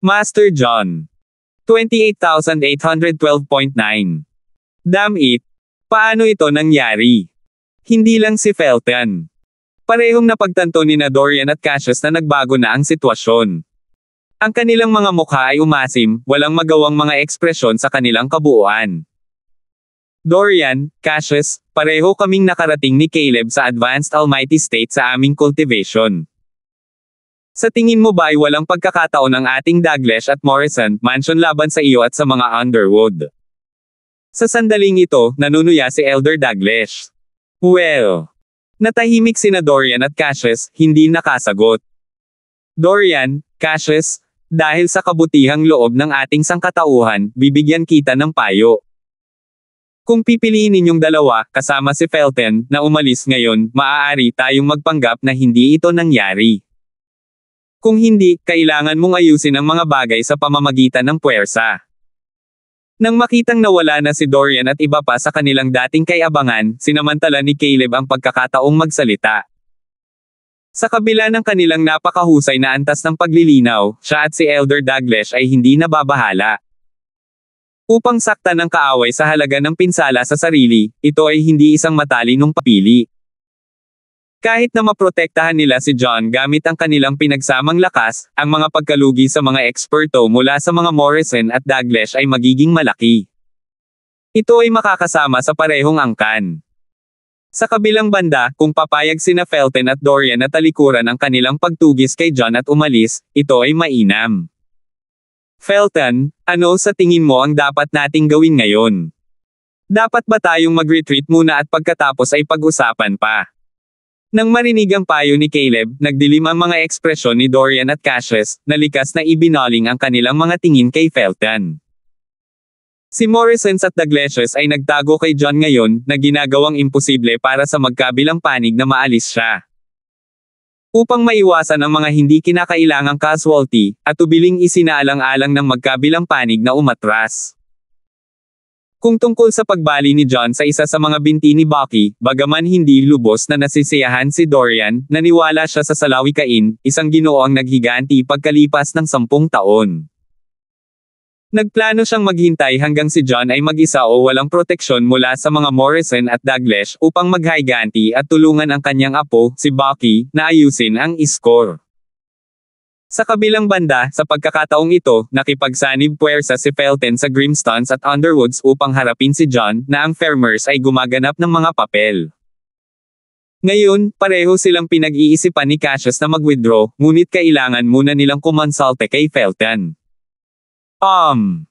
Master John. 28,812.9. Damn it! Paano ito nangyari? Hindi lang si Felton. Parehong napagtanto ni na Dorian at Cassius na nagbago na ang sitwasyon. Ang kanilang mga mukha ay umasim, walang magawang mga ekspresyon sa kanilang kabuuan. Dorian, Cassius, pareho kaming nakarating ni Caleb sa Advanced Almighty State sa aming cultivation. Sa tingin mo ba ay walang pagkakataon ang ating Douglas at Morrison mansion laban sa iyo at sa mga Underwood? Sa sandaling ito, nanunuya si Elder Douglas. Well, natahimik sina Dorian at Cassius, hindi nakasagot. Dorian, Cassius, dahil sa kabutihang loob ng ating sangkatauhan, bibigyan kita ng payo. Kung pipiliin ninyong dalawa, kasama si Felton, na umalis ngayon, maaari tayong magpanggap na hindi ito nangyari. Kung hindi, kailangan mong ayusin ang mga bagay sa pamamagitan ng puwersa. Nang makitang nawala na si Dorian at iba pa sa kanilang dating kayabangan, sinamantala ni Caleb ang pagkakataong magsalita. Sa kabila ng kanilang napakahusay na antas ng paglilinaw, siya at si Elder Douglas ay hindi nababahala. Upang sakta ng kaaway sa halaga ng pinsala sa sarili, ito ay hindi isang matalinong papili. Kahit na maprotektahan nila si John gamit ang kanilang pinagsamang lakas, ang mga pagkalugi sa mga eksperto mula sa mga Morrison at Daglish ay magiging malaki. Ito ay makakasama sa parehong angkan. Sa kabilang banda, kung papayag sina Felton at Dorian na talikuran ang kanilang pagtugis kay John at umalis, ito ay mainam. Felton, ano sa tingin mo ang dapat nating gawin ngayon? Dapat ba tayong mag-retreat muna at pagkatapos ay pag-usapan pa? Nang marinig ang payo ni Caleb, nagdilim ang mga ekspresyon ni Dorian at Cassius, na likas na ibinaling ang kanilang mga tingin kay Felton. Si Morrisons at Daglesias ay nagtago kay John ngayon, na ginagawang imposible para sa magkabilang panig na maalis siya. Upang maiwasan ang mga hindi kinakailangang casualty, at ubiling isinaalang-alang ng magkabilang panig na umatras. Kung tungkol sa pagbali ni John sa isa sa mga binti ni Bucky, bagaman hindi lubos na nasisiyahan si Dorian, naniwala siya sa salawikain, isang ginoong naghiganti pagkalipas ng sampung taon. Nagplano siyang maghintay hanggang si John ay mag-isa o walang proteksyon mula sa mga Morrison at Douglas upang maghiganti at tulungan ang kanyang apo, si Bucky, na ayusin ang iskor. Sa kabilang banda, sa pagkakataong ito, nakipagsanib puwersa si Felton sa Grimstones at Underwoods upang harapin si John, na ang Farmers ay gumaganap ng mga papel. Ngayon, pareho silang pinag-iisipan ni Cassius na mag-withdraw, ngunit kailangan muna nilang kumonsalte kay Felton. Um,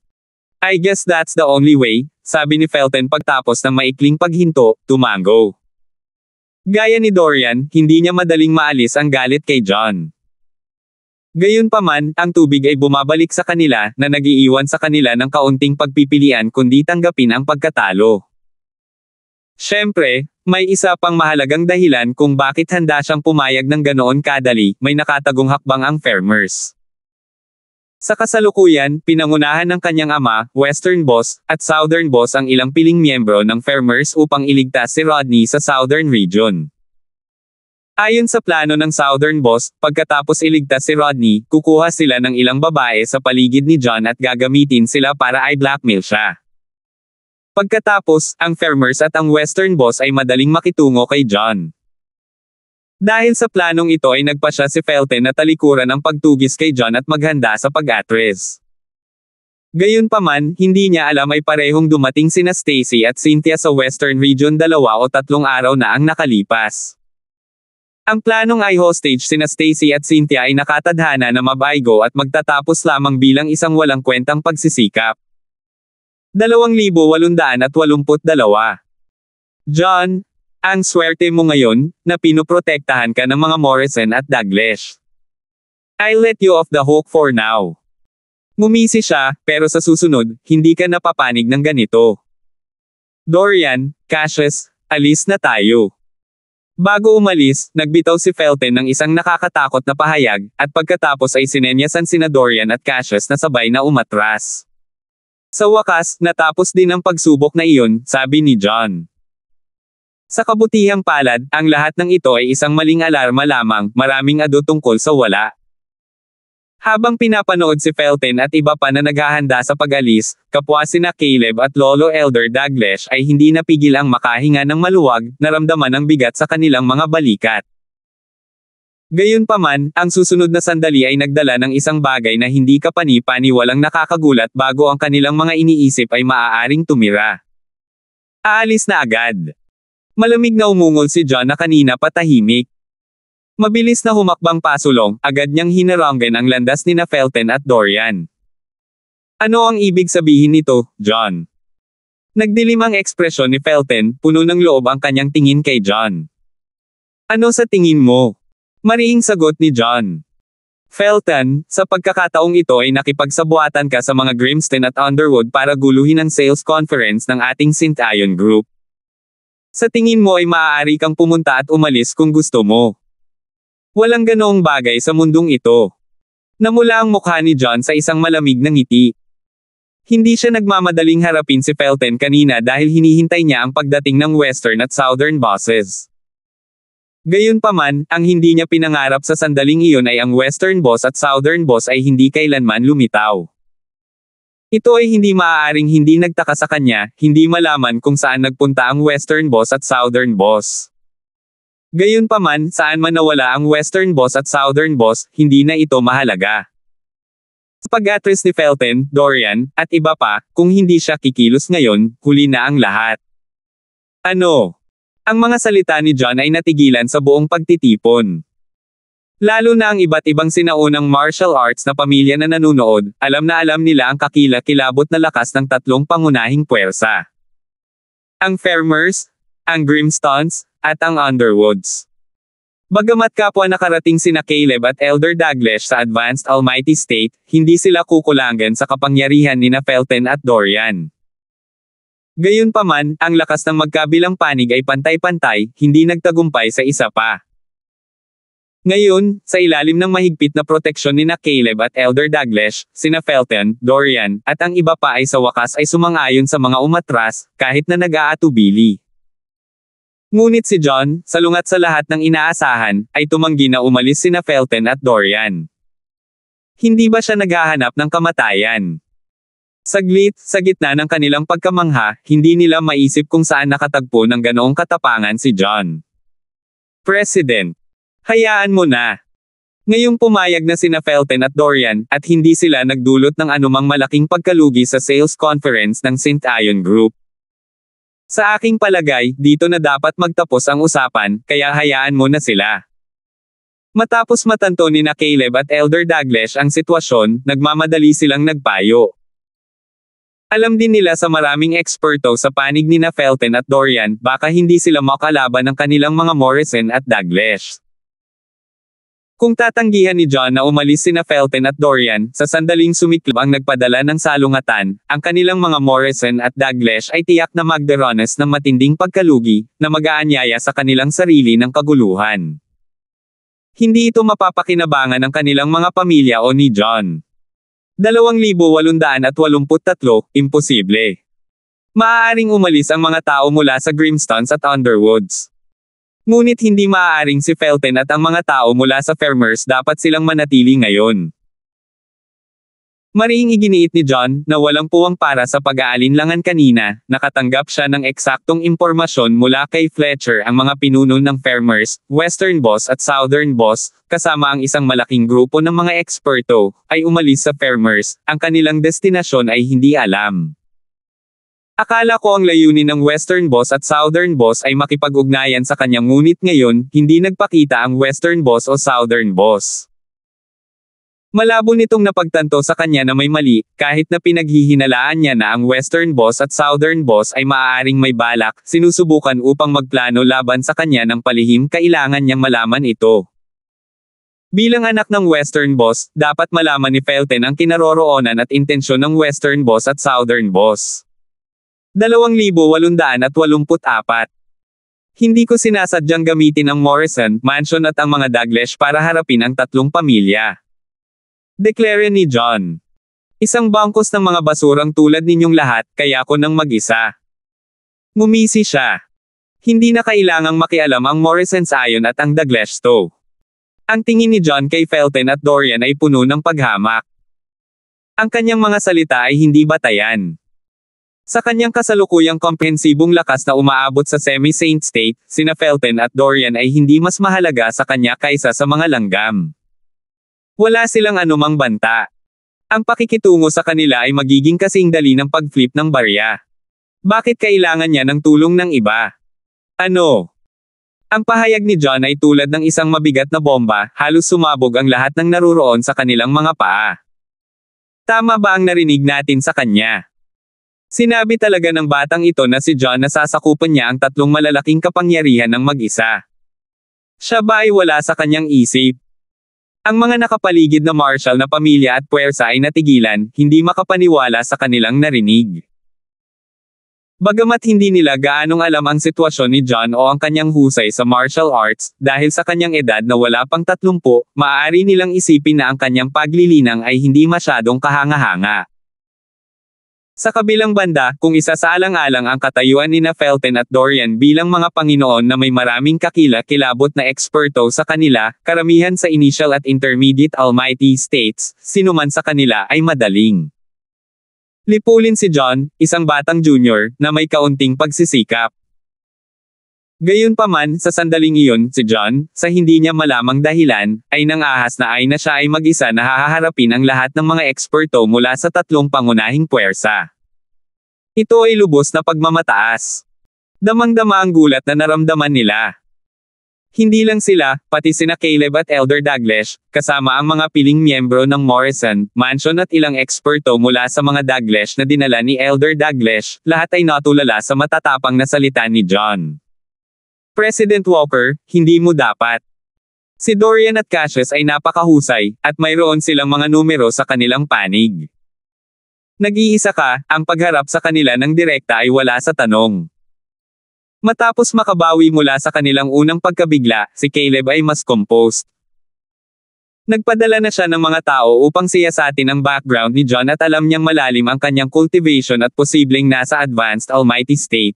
I guess that's the only way, sabi ni Felton pagtapos ng maikling paghinto, tumango. Gaya ni Dorian, hindi niya madaling maalis ang galit kay John. Gayunpaman, ang tubig ay bumabalik sa kanila, na nagiiwan sa kanila ng kaunting pagpipilian kundi tanggapin ang pagkatalo. Siyempre, may isa pang mahalagang dahilan kung bakit handa siyang pumayag ng ganoon kadali, may nakatagong hakbang ang farmers. Sa kasalukuyan, pinangunahan ng kanyang ama, Western Boss, at Southern Boss ang ilang piling miyembro ng farmers upang iligtas si Rodney sa Southern Region. Ayon sa plano ng Southern Boss, pagkatapos iligtas si Rodney, kukuha sila ng ilang babae sa paligid ni John at gagamitin sila para i-blackmail siya. Pagkatapos, ang Farmers at ang Western Boss ay madaling makitungo kay John. Dahil sa planong ito ay nagpa siya si Felton na talikuran ang pagtugis kay John at maghanda sa pag-atres. Gayunpaman, hindi niya alam ay parehong dumating sina Stacy at Cynthia sa Western Region dalawa o tatlong araw na ang nakalipas. Ang planong i-hostage sina Stacy at Cynthia ay nakatadhana na mabaygo at magtatapos lamang bilang isang walang kwentang pagsisikap. 2,882 John, ang swerte mo ngayon, na pinoprotektahan ka ng mga Morrison at Douglas. I let you off the hook for now. Ngumisi siya, pero sa susunod, hindi ka napapanig ng ganito. Dorian, Cassius, alis na tayo. Bago umalis, nagbitaw si Felton ng isang nakakatakot na pahayag, at pagkatapos ay sinenyas sina Dorian at Cassius na sabay na umatras. Sa wakas, natapos din ang pagsubok na iyon, sabi ni John. Sa kabutihang palad, ang lahat ng ito ay isang maling alarma lamang, maraming ado tungkol sa wala. Habang pinapanood si Felton at iba pa na naghahanda sa pag-alis, kapwa sina Caleb at Lolo Elder Douglas ay hindi napigil ang makahinga ng maluwag, naramdaman ang bigat sa kanilang mga balikat. Gayunpaman, ang susunod na sandali ay nagdala ng isang bagay na hindi kapani-paniwalang nakakagulat bago ang kanilang mga iniisip ay maaaring tumira. Aalis na agad. Malamig na umungol si John na kanina patahimik. Mabilis na humakbang pasulong, agad niyang hinaranggan ang landas ni na Felton at Dorian. Ano ang ibig sabihin nito, John? Nagdilim ang ekspresyon ni Felton, puno ng loob ang kanyang tingin kay John. Ano sa tingin mo? Mariing sagot ni John. Felton, sa pagkakataong ito ay nakipagsabuatan ka sa mga Grimston at Underwood para guluhin ang sales conference ng ating St. Ion Group. Sa tingin mo ay maaari kang pumunta at umalis kung gusto mo. Walang ganoong bagay sa mundong ito. Namula ang mukha ni John sa isang malamig na ngiti. Hindi siya nagmamadaling harapin si Felton kanina dahil hinihintay niya ang pagdating ng western at southern bosses. Gayunpaman, ang hindi niya pinangarap sa sandaling iyon ay ang western boss at southern boss ay hindi kailanman lumitaw. Ito ay hindi maaaring hindi nagtaka sa kanya, hindi malaman kung saan nagpunta ang western boss at southern boss. Gayunpaman, saan man nawala ang Western Boss at Southern Boss, hindi na ito mahalaga. pag-atres ni Felton, Dorian, at iba pa, kung hindi siya kikilos ngayon, huli na ang lahat. Ano? Ang mga salita ni John ay natigilan sa buong pagtitipon. Lalo na ang iba't ibang sinaunang martial arts na pamilya na nanunood, alam na alam nila ang kakila-kilabot na lakas ng tatlong pangunahing puwersa. Ang Farmers, ang Grimstones, at ang Underwoods. Bagamat kapwa nakarating sina Caleb at Elder Douglas sa Advanced Almighty State, hindi sila kukulangan sa kapangyarihan ni Felton at Dorian. Gayunpaman, ang lakas ng magkabilang panig ay pantay-pantay, hindi nagtagumpay sa isa pa. Ngayon, sa ilalim ng mahigpit na proteksyon ni na Caleb at Elder Douglas, sina Felton, Dorian, at ang iba pa ay sa wakas ay sumang-ayon sa mga umatras, kahit na nag-aatubili. Ngunit si John, salungat sa lahat ng inaasahan, ay tumanggi na umalis sina Felton at Dorian. Hindi ba siya naghahanap ng kamatayan? Saglit, sa gitna ng kanilang pagkamangha, hindi nila maisip kung saan nakatagpo ng ganoong katapangan si John. President. Hayaan mo na. Ngayong pumayag na sina Felton at Dorian, at hindi sila nagdulot ng anumang malaking pagkalugi sa sales conference ng St. Ion Group, sa aking palagay, dito na dapat magtapos ang usapan, kaya hayaan mo na sila. Matapos matanto ni na Caleb at Elder Douglas ang sitwasyon, nagmamadali silang nagpayo. Alam din nila sa maraming eksperto sa panig ni na Felton at Dorian, baka hindi sila makalaban ng kanilang mga Morrison at Douglas. Kung tatanggihan ni John na umalis sina Felton at Dorian, sa sandaling sumiklab ang nagpadala ng salungatan, ang kanilang mga Morrison at Daglish ay tiyak na magdaranas ng matinding pagkalugi, na mag-aanyaya sa kanilang sarili ng kaguluhan. Hindi ito mapapakinabangan ng kanilang mga pamilya o ni John. 2,883, imposible. Maaaring umalis ang mga tao mula sa Grimstones at Underwoods. Ngunit hindi maaaring si Felten at ang mga tao mula sa Fermers dapat silang manatili ngayon. Mariing iginiit ni John na walang puwang para sa pag-aalinlangan kanina, nakatanggap siya ng eksaktong impormasyon mula kay Fletcher ang mga pinuno ng Fermers, Western Boss at Southern Boss, kasama ang isang malaking grupo ng mga eksperto, ay umalis sa Fermers, ang kanilang destinasyon ay hindi alam. Akala ko ang layunin ng Western Boss at Southern Boss ay makipag-ugnayan sa kanya ngunit ngayon, hindi nagpakita ang Western Boss o Southern Boss. Malabo nitong napagtanto sa kanya na may mali, kahit na pinaghihinalaan niya na ang Western Boss at Southern Boss ay maaaring may balak, sinusubukan upang magplano laban sa kanya ng palihim kailangan niyang malaman ito. Bilang anak ng Western Boss, dapat malaman ni Felten ang kinaroroonan at intensyon ng Western Boss at Southern Boss. 2,884. Hindi ko sinasadyang gamitin ang Morrison, Mansion at ang mga Douglas para harapin ang tatlong pamilya. Deklare ni John. Isang bangkos ng mga basurang tulad ninyong lahat, kaya ko nang mag-isa. Ngumisi siya. Hindi na kailangang makialam ang Morrison's Ayon at ang Douglas to. Ang tingin ni John kay Felton at Dorian ay puno ng paghamak. Ang kanyang mga salita ay hindi batayan. Sa kanyang kasalukuyang komprehensibong lakas na umaabot sa semi-saint state, sina Felton at Dorian ay hindi mas mahalaga sa kanya kaysa sa mga langgam. Wala silang anumang banta. Ang pakikitungo sa kanila ay magiging kasing dali ng pag-flip ng barya. Bakit kailangan niya ng tulong ng iba? Ano? Ang pahayag ni John ay tulad ng isang mabigat na bomba, halos sumabog ang lahat ng naruroon sa kanilang mga paa. Tama ba ang narinig natin sa kanya? Sinabi talaga ng batang ito na si John na sasakupan niya ang tatlong malalaking kapangyarihan ng mag-isa. Siya ba ay wala sa kanyang isip? Ang mga nakapaligid na marshal na pamilya at puwersa ay natigilan, hindi makapaniwala sa kanilang narinig. Bagamat hindi nila gaanong alam ang sitwasyon ni John o ang kanyang husay sa martial arts, dahil sa kanyang edad na wala pang tatlumpo, maaari nilang isipin na ang kanyang paglilinang ay hindi masyadong kahanga-hanga. Sa kabilang banda, kung isa sa alang-alang ang katayuan ni na Felton at Dorian bilang mga Panginoon na may maraming kakila-kilabot na eksperto sa kanila, karamihan sa initial at intermediate almighty states, sinuman sa kanila ay madaling. Lipulin si John, isang batang junior, na may kaunting pagsisikap. Gayunpaman, sa sandaling iyon, si John, sa hindi niya malamang dahilan, ay nang na ay na siya ay mag-isa na hahaharapin ang lahat ng mga eksperto mula sa tatlong pangunahing puwersa. Ito ay lubos na pagmamataas. Damang-dama ang gulat na naramdaman nila. Hindi lang sila, pati sina Caleb at Elder Douglas, kasama ang mga piling miyembro ng Morrison, Mansion at ilang eksperto mula sa mga Douglas na dinala ni Elder Douglas, lahat ay natulala sa matatapang na salita ni John. President Walker, hindi mo dapat. Si Dorian at Cassius ay napakahusay, at mayroon silang mga numero sa kanilang panig. Nag-iisa ka, ang pagharap sa kanila ng direkta ay wala sa tanong. Matapos makabawi mula sa kanilang unang pagkabigla, si Caleb ay mas composed. Nagpadala na siya ng mga tao upang siyasatin ang background ni John at alam niyang malalim ang kanyang cultivation at posibleng nasa advanced almighty state.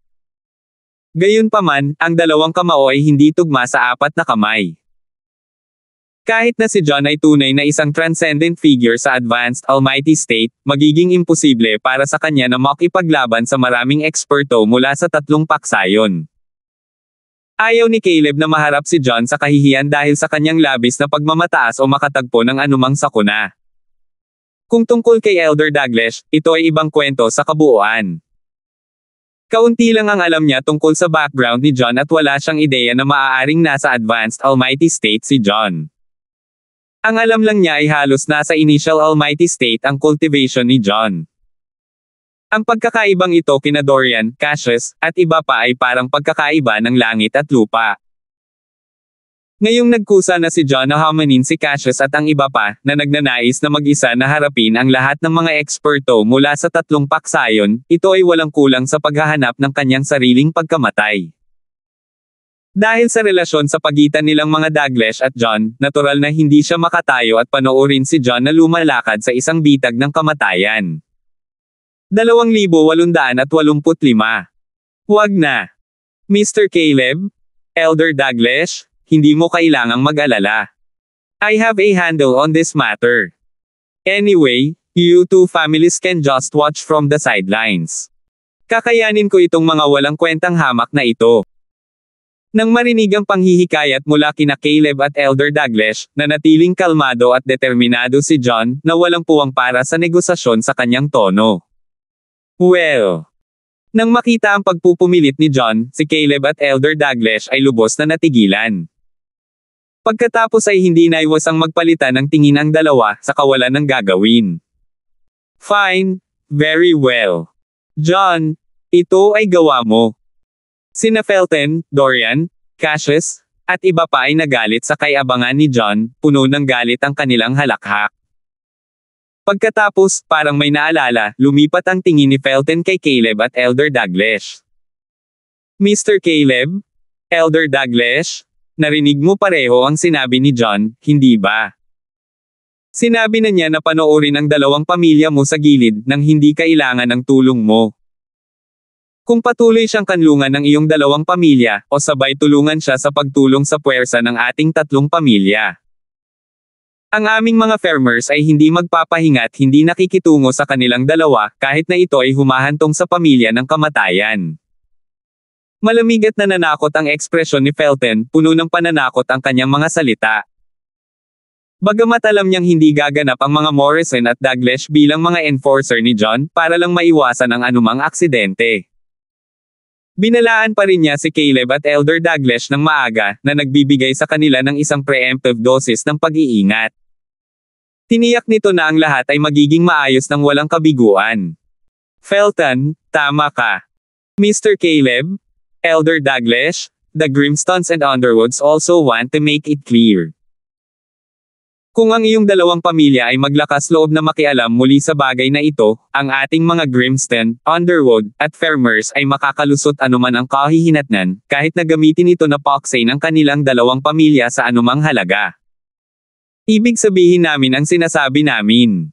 Gayunpaman, ang dalawang kamao ay hindi tugma sa apat na kamay. Kahit na si John ay tunay na isang transcendent figure sa advanced almighty state, magiging imposible para sa kanya na makipaglaban sa maraming eksperto mula sa tatlong paksayon. Ayaw ni Caleb na maharap si John sa kahihiyan dahil sa kanyang labis na pagmamataas o makatagpo ng anumang sakuna. Kung tungkol kay Elder Douglas, ito ay ibang kwento sa kabuuan. Kaunti lang ang alam niya tungkol sa background ni John at wala siyang ideya na maaaring nasa advanced almighty state si John. Ang alam lang niya ay halos nasa initial almighty state ang cultivation ni John. Ang pagkakaibang ito kina Dorian, Cassius, at iba pa ay parang pagkakaiba ng langit at lupa. Ngayong nagkusa na si John na hamanin si Cassius at ang iba pa, na nagnanais na mag-isa na harapin ang lahat ng mga eksperto mula sa tatlong paksayon, ito ay walang kulang sa paghahanap ng kanyang sariling pagkamatay. Dahil sa relasyon sa pagitan nilang mga Douglas at John, natural na hindi siya makatayo at panoorin si John na lumalakad sa isang bitag ng kamatayan. 2,885 Huwag na! Mr. Caleb? Elder Douglas? hindi mo kailangang mag-alala. I have a handle on this matter. Anyway, you two families can just watch from the sidelines. Kakayanin ko itong mga walang kwentang hamak na ito. Nang marinig ang panghihikayat mula kina Caleb at Elder Douglas, na natiling kalmado at determinado si John, na walang puwang para sa negosasyon sa kanyang tono. Well, nang makita ang pagpupumilit ni John, si Caleb at Elder Douglas ay lubos na natigilan. Pagkatapos ay hindi naiwas ang magpalitan ng tingin ang dalawa sa kawalan ng gagawin. Fine, very well. John, ito ay gawa mo. Sina Felton, Dorian, Cassius, at iba pa ay nagalit sa kayabangan ni John, puno ng galit ang kanilang halakhak. Pagkatapos, parang may naalala, lumipat ang tingin ni Felton kay Caleb at Elder Douglas. Mr. Caleb? Elder Douglas? Narinig mo pareho ang sinabi ni John, hindi ba? Sinabi na niya na panoorin ang dalawang pamilya mo sa gilid nang hindi kailangan ng tulong mo. Kung patuloy siyang kanlungan ng iyong dalawang pamilya, o sabay tulungan siya sa pagtulong sa puwersa ng ating tatlong pamilya. Ang aming mga farmers ay hindi magpapahinga at hindi nakikitungo sa kanilang dalawa kahit na ito ay humahantong sa pamilya ng kamatayan. Malamig at nananakot ang ekspresyon ni Felton, puno ng pananakot ang kanyang mga salita. Bagamat alam niyang hindi gaganap ang mga Morrison at Douglas bilang mga enforcer ni John para lang maiwasan ang anumang aksidente. Binalaan pa rin niya si Caleb at Elder Douglas ng maaga na nagbibigay sa kanila ng isang preemptive dosis ng pag-iingat. Tiniyak nito na ang lahat ay magiging maayos ng walang kabiguan. Felton, tama ka. Mr. Caleb, Elder Douglas, the Grimstons and Underwoods also want to make it clear. Kung ang iyong dalawang pamilya ay maglakas loob na makialam muli sa bagay na ito, ang ating mga Grimston, Underwood, at Farmers ay makakalusot anuman ang kahihinatnan, kahit na gamitin ito na poxay ng kanilang dalawang pamilya sa anumang halaga. Ibig sabihin namin ang sinasabi namin.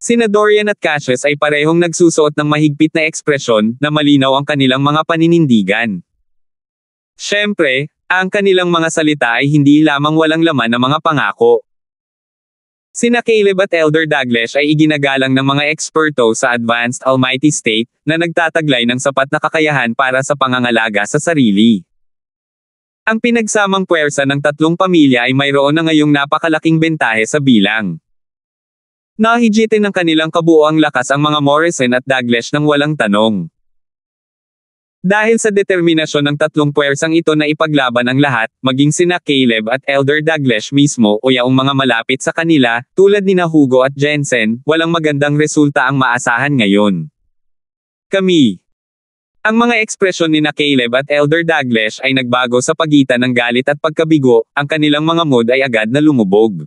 Sina Dorian at Cassius ay parehong nagsusuot ng mahigpit na ekspresyon na malinaw ang kanilang mga paninindigan. Siyempre, ang kanilang mga salita ay hindi lamang walang laman ng mga pangako. Sina Caleb at Elder Douglas ay iginagalang ng mga eksperto sa Advanced Almighty State na nagtataglay ng sapat na kakayahan para sa pangangalaga sa sarili. Ang pinagsamang puwersa ng tatlong pamilya ay mayroon na ngayong napakalaking bentahe sa bilang. Nahijitin ng kanilang kabuoang lakas ang mga Morrison at Daglish ng walang tanong. Dahil sa determinasyon ng tatlong puwersang ito na ipaglaban ang lahat, maging sina Caleb at Elder Daglish mismo o yaong mga malapit sa kanila, tulad ni Hugo at Jensen, walang magandang resulta ang maasahan ngayon. Kami. Ang mga ekspresyon ni na Caleb at Elder Daglish ay nagbago sa pagitan ng galit at pagkabigo, ang kanilang mga mood ay agad na lumubog.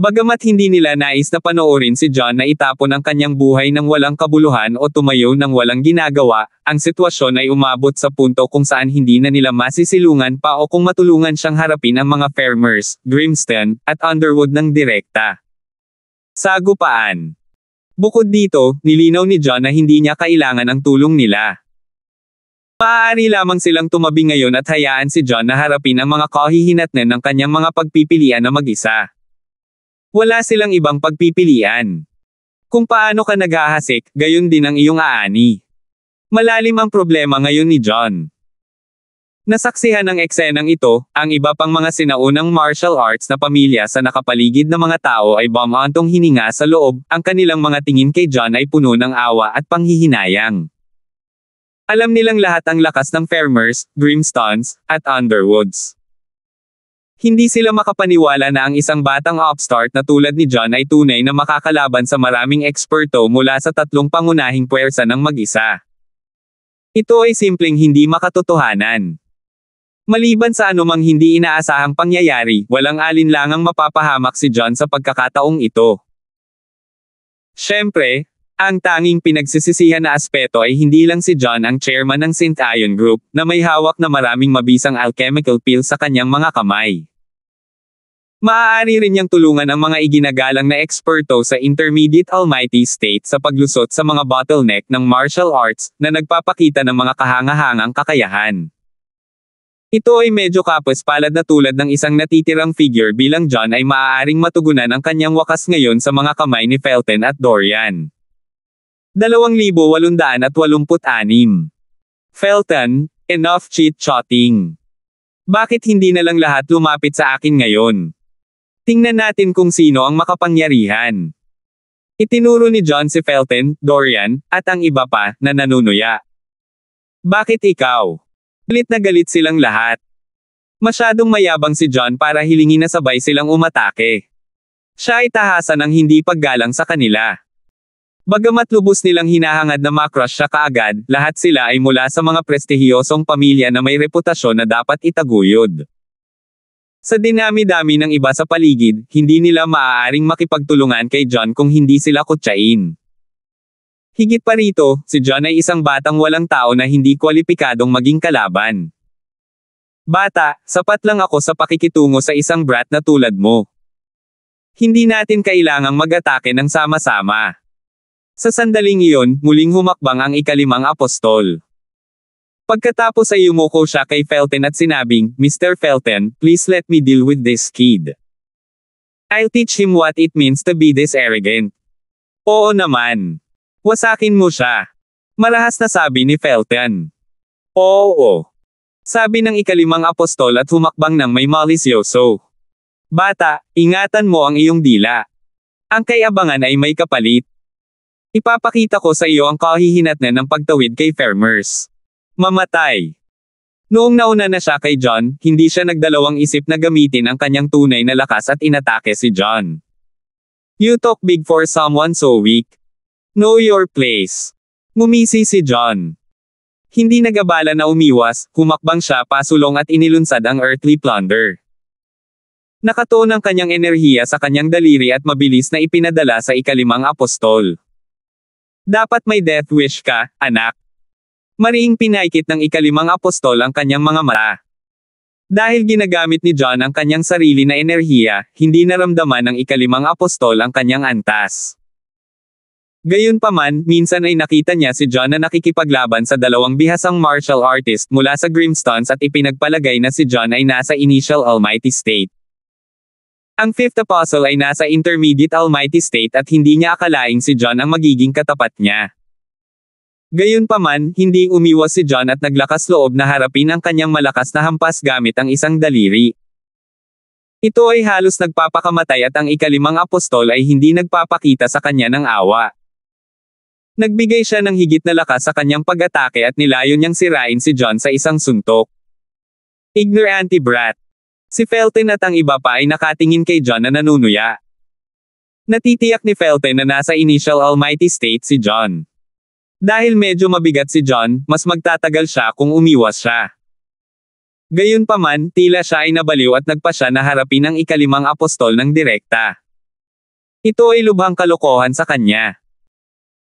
Bagamat hindi nila nais na panoorin si John na itapon ang kanyang buhay ng walang kabuluhan o tumayo ng walang ginagawa, ang sitwasyon ay umabot sa punto kung saan hindi na nila masisilungan pa o kung matulungan siyang harapin ang mga farmers, Grimston, at Underwood ng direkta. Sagupaan Bukod dito, nilinaw ni John na hindi niya kailangan ang tulong nila. Paari lamang silang tumabi ngayon at hayaan si John na harapin ang mga kahihinatnan ng kanyang mga pagpipilian na mag-isa. Wala silang ibang pagpipilian. Kung paano ka nag-ahasik, gayon din ang iyong aani. Malalim ang problema ngayon ni John. Nasaksihan ng eksenang ito, ang iba pang mga sinaunang martial arts na pamilya sa nakapaligid na mga tao ay bamantong hininga sa loob, ang kanilang mga tingin kay John ay puno ng awa at panghihinayang. Alam nilang lahat ang lakas ng Farmers, Grimstones, at Underwoods. Hindi sila makapaniwala na ang isang batang upstart na tulad ni John ay tunay na makakalaban sa maraming eksperto mula sa tatlong pangunahing puwersa ng mag-isa. Ito ay simpleng hindi makatotohanan. Maliban sa anumang hindi inaasahang pangyayari, walang alinlangang mapapahamak si John sa pagkakataong ito. Siyempre, ang tanging pinagsisisihan na aspeto ay hindi lang si John ang chairman ng St. Ion Group, na may hawak na maraming mabisang alchemical pill sa kanyang mga kamay. Maaari rin niyang tulungan ang mga iginagalang na eksperto sa Intermediate Almighty State sa paglusot sa mga bottleneck ng martial arts, na nagpapakita ng mga kahangahangang kakayahan. Ito ay medyo kapos palad na tulad ng isang natitirang figure bilang John ay maaaring matugunan ang kanyang wakas ngayon sa mga kamay ni Felton at Dorian. 2,886. Felton, enough chit-chatting. Bakit hindi na lang lahat lumapit sa akin ngayon? Tingnan natin kung sino ang makapangyarihan. Itinuro ni John si Felton, Dorian, at ang iba pa, na nanunuya. Bakit ikaw? Galit na galit silang lahat. Masyadong mayabang si John para hilingin na sabay silang umatake. Siya ay tahasan ng hindi paggalang sa kanila. Bagamat lubos nilang hinahangad na makrush siya kaagad, lahat sila ay mula sa mga prestihiyosong pamilya na may reputasyon na dapat itaguyod. Sa dinami-dami ng iba sa paligid, hindi nila maaaring makipagtulungan kay John kung hindi sila kutsain. Higit pa rito, si John ay isang batang walang tao na hindi kwalipikadong maging kalaban. Bata, sapat lang ako sa pakikitungo sa isang brat na tulad mo. Hindi natin kailangang mag-atake ng sama-sama. Sa sandaling iyon, muling humakbang ang ikalimang apostol. Pagkatapos ay umuko siya kay Felton at sinabing, Mr. Felton, please let me deal with this kid. I'll teach him what it means to be this arrogant. Oo naman. Wasakin mo siya. Malahas na sabi ni Felton. Oo. Sabi ng ikalimang apostol at humakbang ng may malisyoso. Bata, ingatan mo ang iyong dila. Ang kayabangan ay may kapalit. Ipapakita ko sa iyo ang kahihinatnan ng pagtawid kay Fermers. Mamatay. Noong nauna na siya kay John, hindi siya nagdalawang isip na gamitin ang kanyang tunay na lakas at inatake si John. You talk big for someone so weak. Know your place. Ngumisi si John. Hindi nagabala na umiwas, humakbang siya pasulong at inilunsad ang earthly plunder. Nakatoon ang kanyang enerhiya sa kanyang daliri at mabilis na ipinadala sa ikalimang apostol. Dapat may death wish ka, anak. Mariing pinaikit ng ikalimang apostol ang kanyang mga mata. Dahil ginagamit ni John ang kanyang sarili na enerhiya, hindi naramdaman ng ikalimang apostol ang kanyang antas. Gayunpaman, minsan ay nakita niya si John na nakikipaglaban sa dalawang bihasang martial artist mula sa Grimstones at ipinagpalagay na si John ay nasa initial almighty state. Ang fifth apostle ay nasa intermediate almighty state at hindi niya akalaing si John ang magiging katapat niya. Gayunpaman, hindi umiwas si John at naglakas loob na harapin ang kanyang malakas na hampas gamit ang isang daliri. Ito ay halos nagpapakamatay at ang ikalimang apostol ay hindi nagpapakita sa kanya ng awa. Nagbigay siya ng higit na lakas sa kanyang pag-atake at nilayon niyang sirain si John sa isang suntok. Ignorante brat. Si Felton at ang iba pa ay nakatingin kay John na nanunuya. Natitiyak ni Felton na nasa initial almighty state si John. Dahil medyo mabigat si John, mas magtatagal siya kung umiwas siya. Gayunpaman, tila siya ay nabaliw at nagpa siya na harapin ang ikalimang apostol ng direkta. Ito ay lubhang kalokohan sa kanya.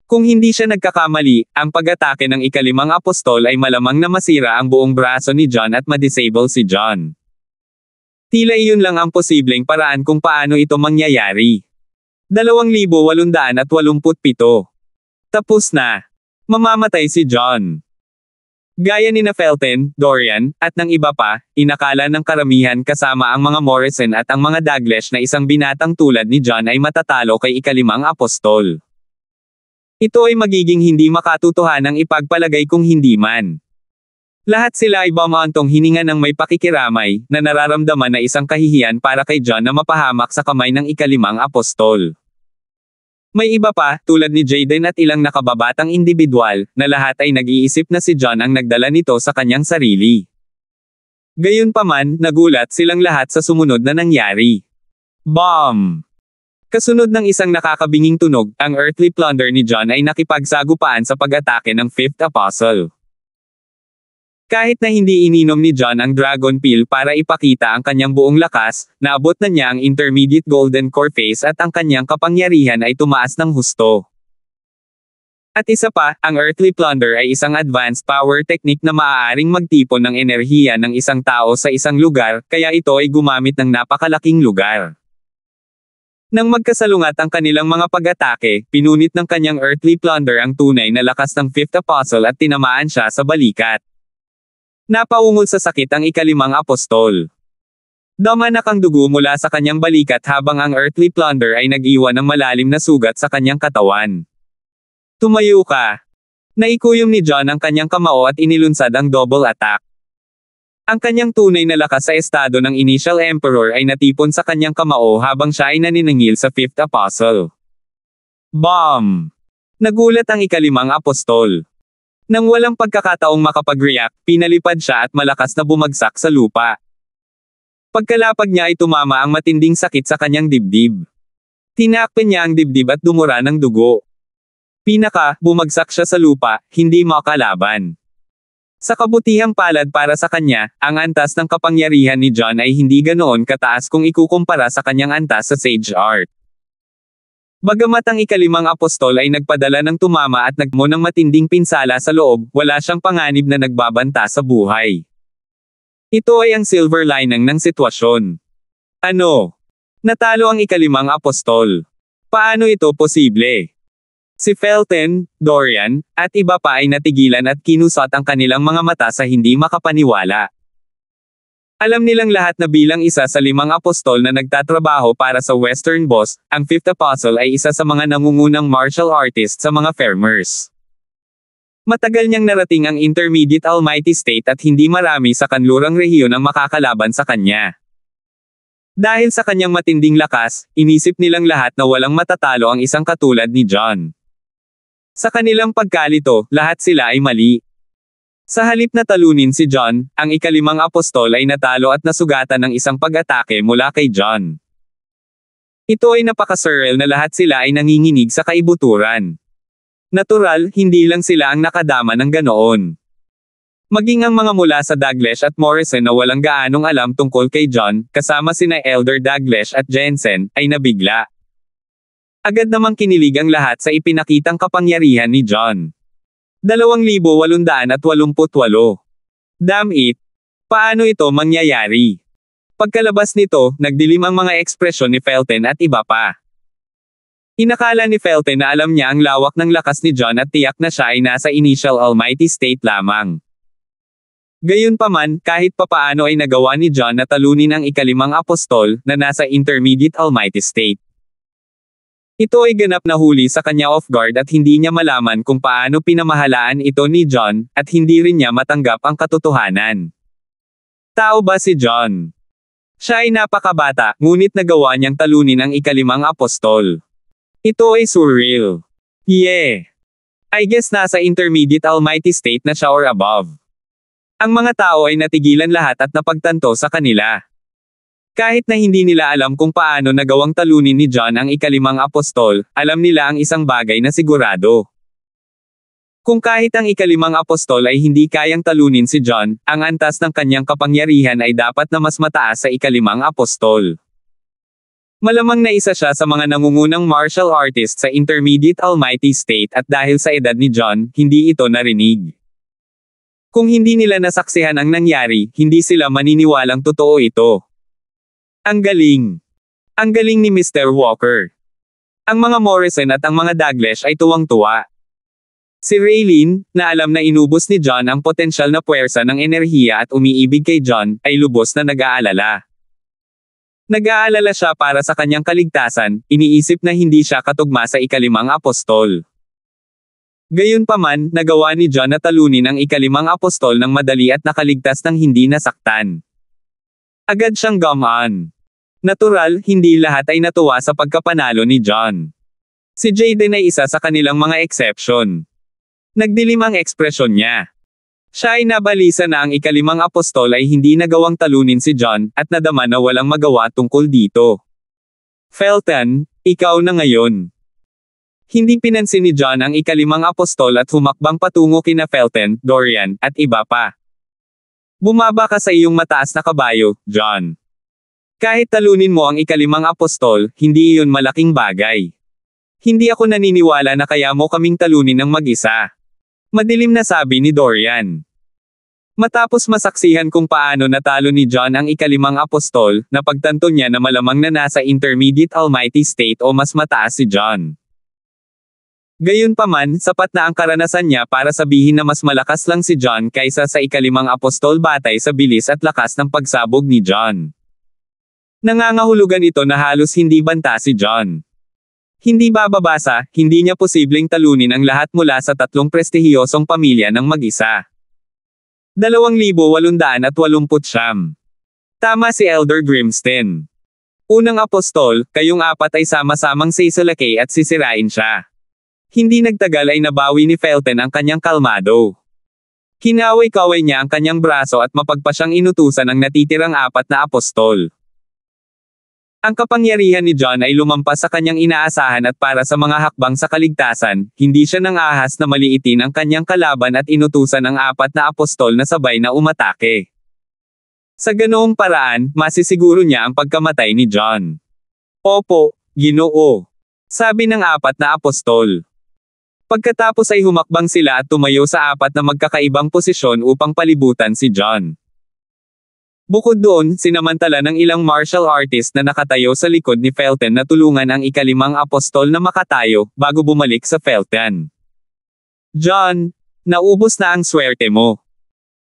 Kung hindi siya nagkakamali, ang pag-atake ng ikalimang apostol ay malamang na masira ang buong braso ni John at madisable si John. Tila iyon lang ang posibleng paraan kung paano ito mangyayari. 2,887. Tapos na. Mamamatay si John. Gaya ni Felton, Dorian, at ng iba pa, inakala ng karamihan kasama ang mga Morrison at ang mga Daglish na isang binatang tulad ni John ay matatalo kay ikalimang apostol. Ito ay magiging hindi makatutuhan ang ipagpalagay kung hindi man. Lahat sila ay bamaantong hininga ng may pakikiramay, na nararamdaman na isang kahihiyan para kay John na mapahamak sa kamay ng ikalimang apostol. May iba pa, tulad ni Jaden at ilang nakababatang individual, na lahat ay nag-iisip na si John ang nagdala nito sa kanyang sarili. Gayunpaman, nagulat silang lahat sa sumunod na nangyari. Bomb! Kasunod ng isang nakakabinging tunog, ang earthly plunder ni John ay nakipagsagupaan sa pag-atake ng Fifth Apostle. Kahit na hindi ininom ni John ang dragon pill para ipakita ang kanyang buong lakas, naabot na niya ang intermediate golden core phase at ang kanyang kapangyarihan ay tumaas ng husto. At isa pa, ang earthly plunder ay isang advanced power technique na maaaring magtipon ng enerhiya ng isang tao sa isang lugar, kaya ito ay gumamit ng napakalaking lugar. Nang magkasalungat ang kanilang mga pag-atake, pinunit ng kanyang earthly plunder ang tunay na lakas ng Fifth Apostle at tinamaan siya sa balikat. Napaungol sa sakit ang ikalimang apostol. Damanak ang dugo mula sa kanyang balikat habang ang earthly plunder ay nag-iwan ng malalim na sugat sa kanyang katawan. Tumayo ka. Naikuyom ni John ang kanyang kamao at inilunsad ang double attack. Ang kanyang tunay na lakas sa estado ng initial emperor ay natipon sa kanyang kamao habang siya ay naniningil sa fifth apostle. Bomb! Nagulat ang ikalimang apostol. Nang walang pagkakataong makapag-react, pinalipad siya at malakas na bumagsak sa lupa. Pagkalapag niya ay tumama ang matinding sakit sa kanyang dibdib. Tinakpan niya ang dibdib at dumura ng dugo. Pinaka, bumagsak siya sa lupa, hindi makalaban. Sa kabutihang palad para sa kanya, ang antas ng kapangyarihan ni John ay hindi ganoon kataas kung ikukumpara sa kanyang antas sa Sage Art. Bagamat ang ikalimang apostol ay nagpadala ng tumama at nagmo ng matinding pinsala sa loob, wala siyang panganib na nagbabanta sa buhay. Ito ay ang silver lining ng sitwasyon. Ano? Natalo ang ikalimang apostol. Paano ito posible? Si Felton, Dorian, at iba pa ay natigilan at kinusot ang kanilang mga mata sa hindi makapaniwala. Alam nilang lahat na bilang isa sa limang apostol na nagtatrabaho para sa Western Boss, ang Fifth Apostle ay isa sa mga nangungunang martial artist sa mga farmers. Matagal niyang narating ang Intermediate Almighty State at hindi marami sa kanlurang rehiyon ang makakalaban sa kanya. Dahil sa kanyang matinding lakas, inisip nilang lahat na walang matatalo ang isang katulad ni John. Sa kanilang pagkalito, lahat sila ay mali. Sa halip na talunin si John, ang ikalimang apostol ay natalo at nasugatan ng isang pag-atake mula kay John. Ito ay napaka-surreal na lahat sila ay nanginginig sa kaibuturan. Natural, hindi lang sila ang nakadama ng ganoon. Maging ang mga mula sa Daglish at Morrison na walang gaanong alam tungkol kay John, kasama sina Elder Daglish at Jensen, ay nabigla. Agad namang kinilig ang lahat sa ipinakitang kapangyarihan ni John. 2,888. Damn it! Paano ito mangyayari? Pagkalabas nito, nagdilim ang mga ekspresyon ni Felten at iba pa. Inakala ni Felten na alam niya ang lawak ng lakas ni John at tiyak na siya ay nasa initial almighty state lamang. Gayunpaman, kahit papaano ay nagawa ni John na talunin ang ikalimang apostol na nasa intermediate almighty state. Ito ay ganap na huli sa kanya off guard at hindi niya malaman kung paano pinamahalaan ito ni John, at hindi rin niya matanggap ang katotohanan. Tao ba si John? Siya ay napakabata, ngunit nagawa niyang talunin ang ikalimang apostol. Ito ay surreal. Yeah. I guess nasa intermediate almighty state na siya or above. Ang mga tao ay natigilan lahat at napagtanto sa kanila. Kahit na hindi nila alam kung paano nagawang talunin ni John ang ikalimang apostol, alam nila ang isang bagay na sigurado. Kung kahit ang ikalimang apostol ay hindi kayang talunin si John, ang antas ng kanyang kapangyarihan ay dapat na mas mataas sa ikalimang apostol. Malamang na isa siya sa mga nangungunang martial artist sa Intermediate Almighty State at dahil sa edad ni John, hindi ito narinig. Kung hindi nila nasaksihan ang nangyari, hindi sila maniniwalang totoo ito. Ang galing. Ang galing ni Mr. Walker. Ang mga Morrison at ang mga Daglish ay tuwang-tuwa. Si Raylene, na alam na inubos ni John ang potensyal na puwersa ng enerhiya at umiibig kay John, ay lubos na nag-aalala. Nag-aalala siya para sa kanyang kaligtasan, iniisip na hindi siya katugma sa ikalimang apostol. Gayunpaman, nagawa ni John na talunin ang ikalimang apostol ng madali at nakaligtas ng hindi nasaktan. Agad siyang gone on. Natural, hindi lahat ay natuwa sa pagkapanalo ni John. Si Jaden ay isa sa kanilang mga exception. Nagdilim ang ekspresyon niya. Siya ay nabalisa na ang ikalimang apostol ay hindi nagawang talunin si John, at nadama na walang magawa tungkol dito. Felton, ikaw na ngayon. Hindi pinansin ni John ang ikalimang apostol at humakbang patungo kina Felton, Dorian, at iba pa. Bumaba ka sa iyong mataas na kabayo, John. Kahit talunin mo ang ikalimang apostol, hindi iyon malaking bagay. Hindi ako naniniwala na kaya mo kaming talunin ng mag-isa. Madilim na sabi ni Dorian. Matapos masaksihan kung paano natalo ni John ang ikalimang apostol, napagtanto niya na malamang na nasa intermediate almighty state o mas mataas si John. Gayunpaman, sapat na ang karanasan niya para sabihin na mas malakas lang si John kaysa sa ikalimang apostol batay sa bilis at lakas ng pagsabog ni John. Nangangahulugan ito na halos hindi banta si John. Hindi bababasa, hindi niya posibleng talunin ang lahat mula sa tatlong prestihiyosong pamilya ng mag-isa. 2,889. Tama si Elder Grimston. Unang apostol, kayong apat ay sama-samang sisalakay at sisirain siya. Hindi nagtagal ay nabawi ni Felton ang kanyang kalmado. Kinaway-kaway niya ang kanyang braso at mapagpasyang inutusan ang natitirang apat na apostol. Ang kapangyarihan ni John ay lumampas sa kanyang inaasahan at para sa mga hakbang sa kaligtasan, hindi siya nang ahas na maliitin ang kanyang kalaban at inutusan ang apat na apostol na sabay na umatake. Sa ganoong paraan, masisiguro niya ang pagkamatay ni John. Opo, ginoo. Sabi ng apat na apostol. Pagkatapos ay humakbang sila at tumayo sa apat na magkakaibang posisyon upang palibutan si John. Bukod doon, sinamantala ng ilang martial artist na nakatayo sa likod ni Felton na tulungan ang ikalimang apostol na makatayo, bago bumalik sa Felton. John, naubos na ang swerte mo.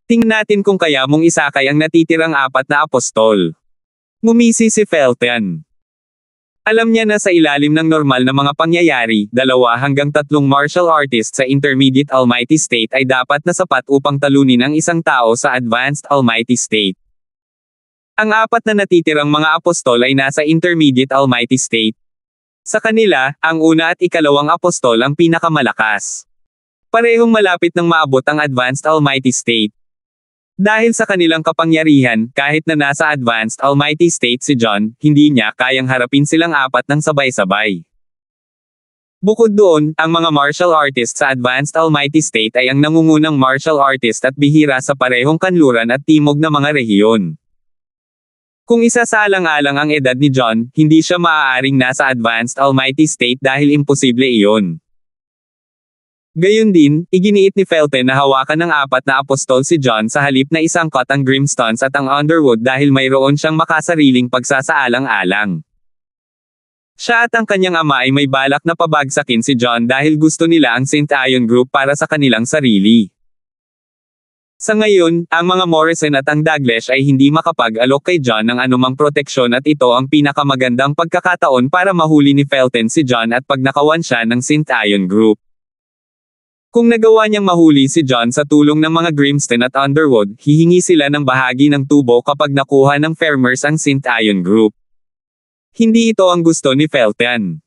Tingnan natin kung kaya mong isakay ang natitirang apat na apostol. Ngumisi si Felton. Alam niya na sa ilalim ng normal na mga pangyayari, dalawa hanggang tatlong martial artist sa Intermediate Almighty State ay dapat na sapat upang talunin ang isang tao sa Advanced Almighty State. Ang apat na natitirang mga apostol ay nasa intermediate almighty state. Sa kanila, ang una at ikalawang apostol ang pinakamalakas. Parehong malapit ng maabot ang advanced almighty state. Dahil sa kanilang kapangyarihan, kahit na nasa advanced almighty state si John, hindi niya kayang harapin silang apat ng sabay-sabay. Bukod doon, ang mga martial artist sa advanced almighty state ay ang nangungunang martial artist at bihira sa parehong kanluran at timog na mga rehiyon. Kung isa isasalang-alang ang edad ni John, hindi siya maaaring nasa advanced almighty state dahil imposible iyon. Gayun din, iginiit ni Felton na hawakan ng apat na apostol si John sa halip na isangkot ang Grimstones at ang Underwood dahil mayroon siyang makasariling pagsasaalang-alang. Siya at ang kanyang ama ay may balak na pabagsakin si John dahil gusto nila ang St. Ion Group para sa kanilang sarili. Sa ngayon, ang mga Morrison at ang Daglish ay hindi makapag-alok kay John ng anumang proteksyon at ito ang pinakamagandang pagkakataon para mahuli ni Felton si John at pagnakawan siya ng Sint Ion Group. Kung nagawa niyang mahuli si John sa tulong ng mga Grimston at Underwood, hihingi sila ng bahagi ng tubo kapag nakuha ng farmers ang Sint Ion Group. Hindi ito ang gusto ni Felton.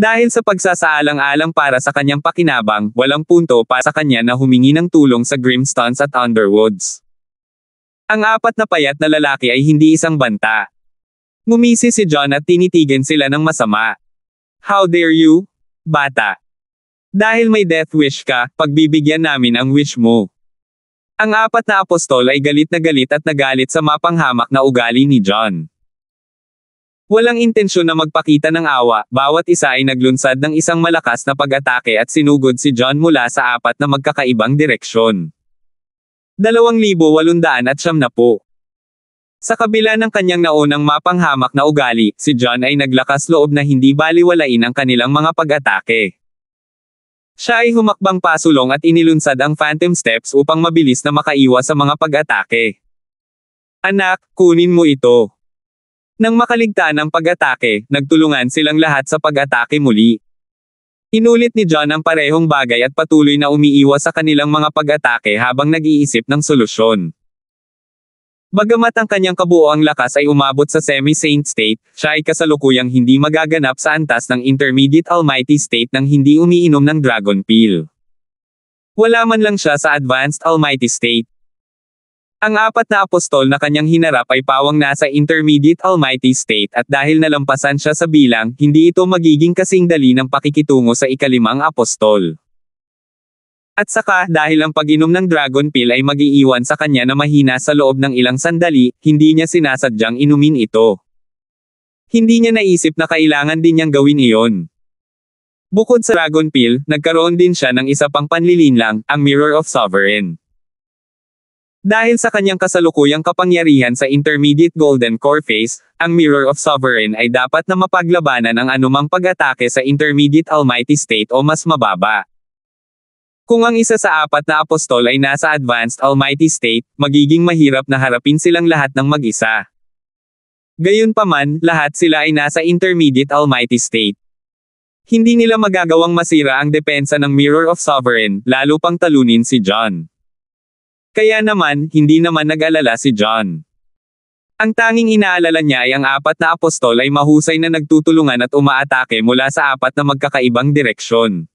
Dahil sa pagsasaalang-alang para sa kanyang pakinabang, walang punto para sa kanya na humingi ng tulong sa Grimstones at Underwoods. Ang apat na payat na lalaki ay hindi isang banta. Ngumisi si John at tinitigan sila ng masama. How dare you? Bata. Dahil may death wish ka, pagbibigyan namin ang wish mo. Ang apat na apostol ay galit na galit at nagalit sa mapanghamak na ugali ni John. Walang intensyon na magpakita ng awa, bawat isa ay naglunsad ng isang malakas na pag-atake at sinugod si John mula sa apat na magkakaibang direksyon. 2,800 at siyam na po. Sa kabila ng kanyang naunang mapanghamak na ugali, si John ay naglakas loob na hindi baliwalain ang kanilang mga pag-atake. Siya ay humakbang pasulong at inilunsad ang phantom steps upang mabilis na makaiwas sa mga pag-atake. Anak, kunin mo ito. Nang makaligtaan ang pag-atake, nagtulungan silang lahat sa pag-atake muli. Inulit ni John ang parehong bagay at patuloy na umiiwas sa kanilang mga pag-atake habang nag-iisip ng solusyon. Bagamat ang kanyang kabuoang lakas ay umabot sa semi-saint state, siya ay kasalukuyang hindi magaganap sa antas ng intermediate almighty state nang hindi umiinom ng dragon pill. Wala man lang siya sa advanced almighty state. Ang apat na apostol na kanyang hinarap ay pawang nasa intermediate almighty state at dahil nalampasan siya sa bilang, hindi ito magiging kasing dali ng pakikitungo sa ikalimang apostol. At saka, dahil ang pag-inom ng dragon pill ay magiiwan sa kanya na mahina sa loob ng ilang sandali, hindi niya sinasadyang inumin ito. Hindi niya naisip na kailangan din niyang gawin iyon. Bukod sa dragon pill, nagkaroon din siya ng isa pang panlilinlang, ang Mirror of Sovereign. Dahil sa kanyang kasalukuyang kapangyarihan sa Intermediate Golden Core Phase, ang Mirror of Sovereign ay dapat na mapaglabanan ang anumang pag-atake sa Intermediate Almighty State o mas mababa. Kung ang isa sa apat na apostol ay nasa Advanced Almighty State, magiging mahirap na harapin silang lahat ng mag-isa. Gayunpaman, lahat sila ay nasa Intermediate Almighty State. Hindi nila magagawang masira ang depensa ng Mirror of Sovereign, lalo pang talunin si John. Kaya naman, hindi naman nag-alala si John. Ang tanging inaalala niya ay ang apat na apostol ay mahusay na nagtutulungan at umaatake mula sa apat na magkakaibang direksyon.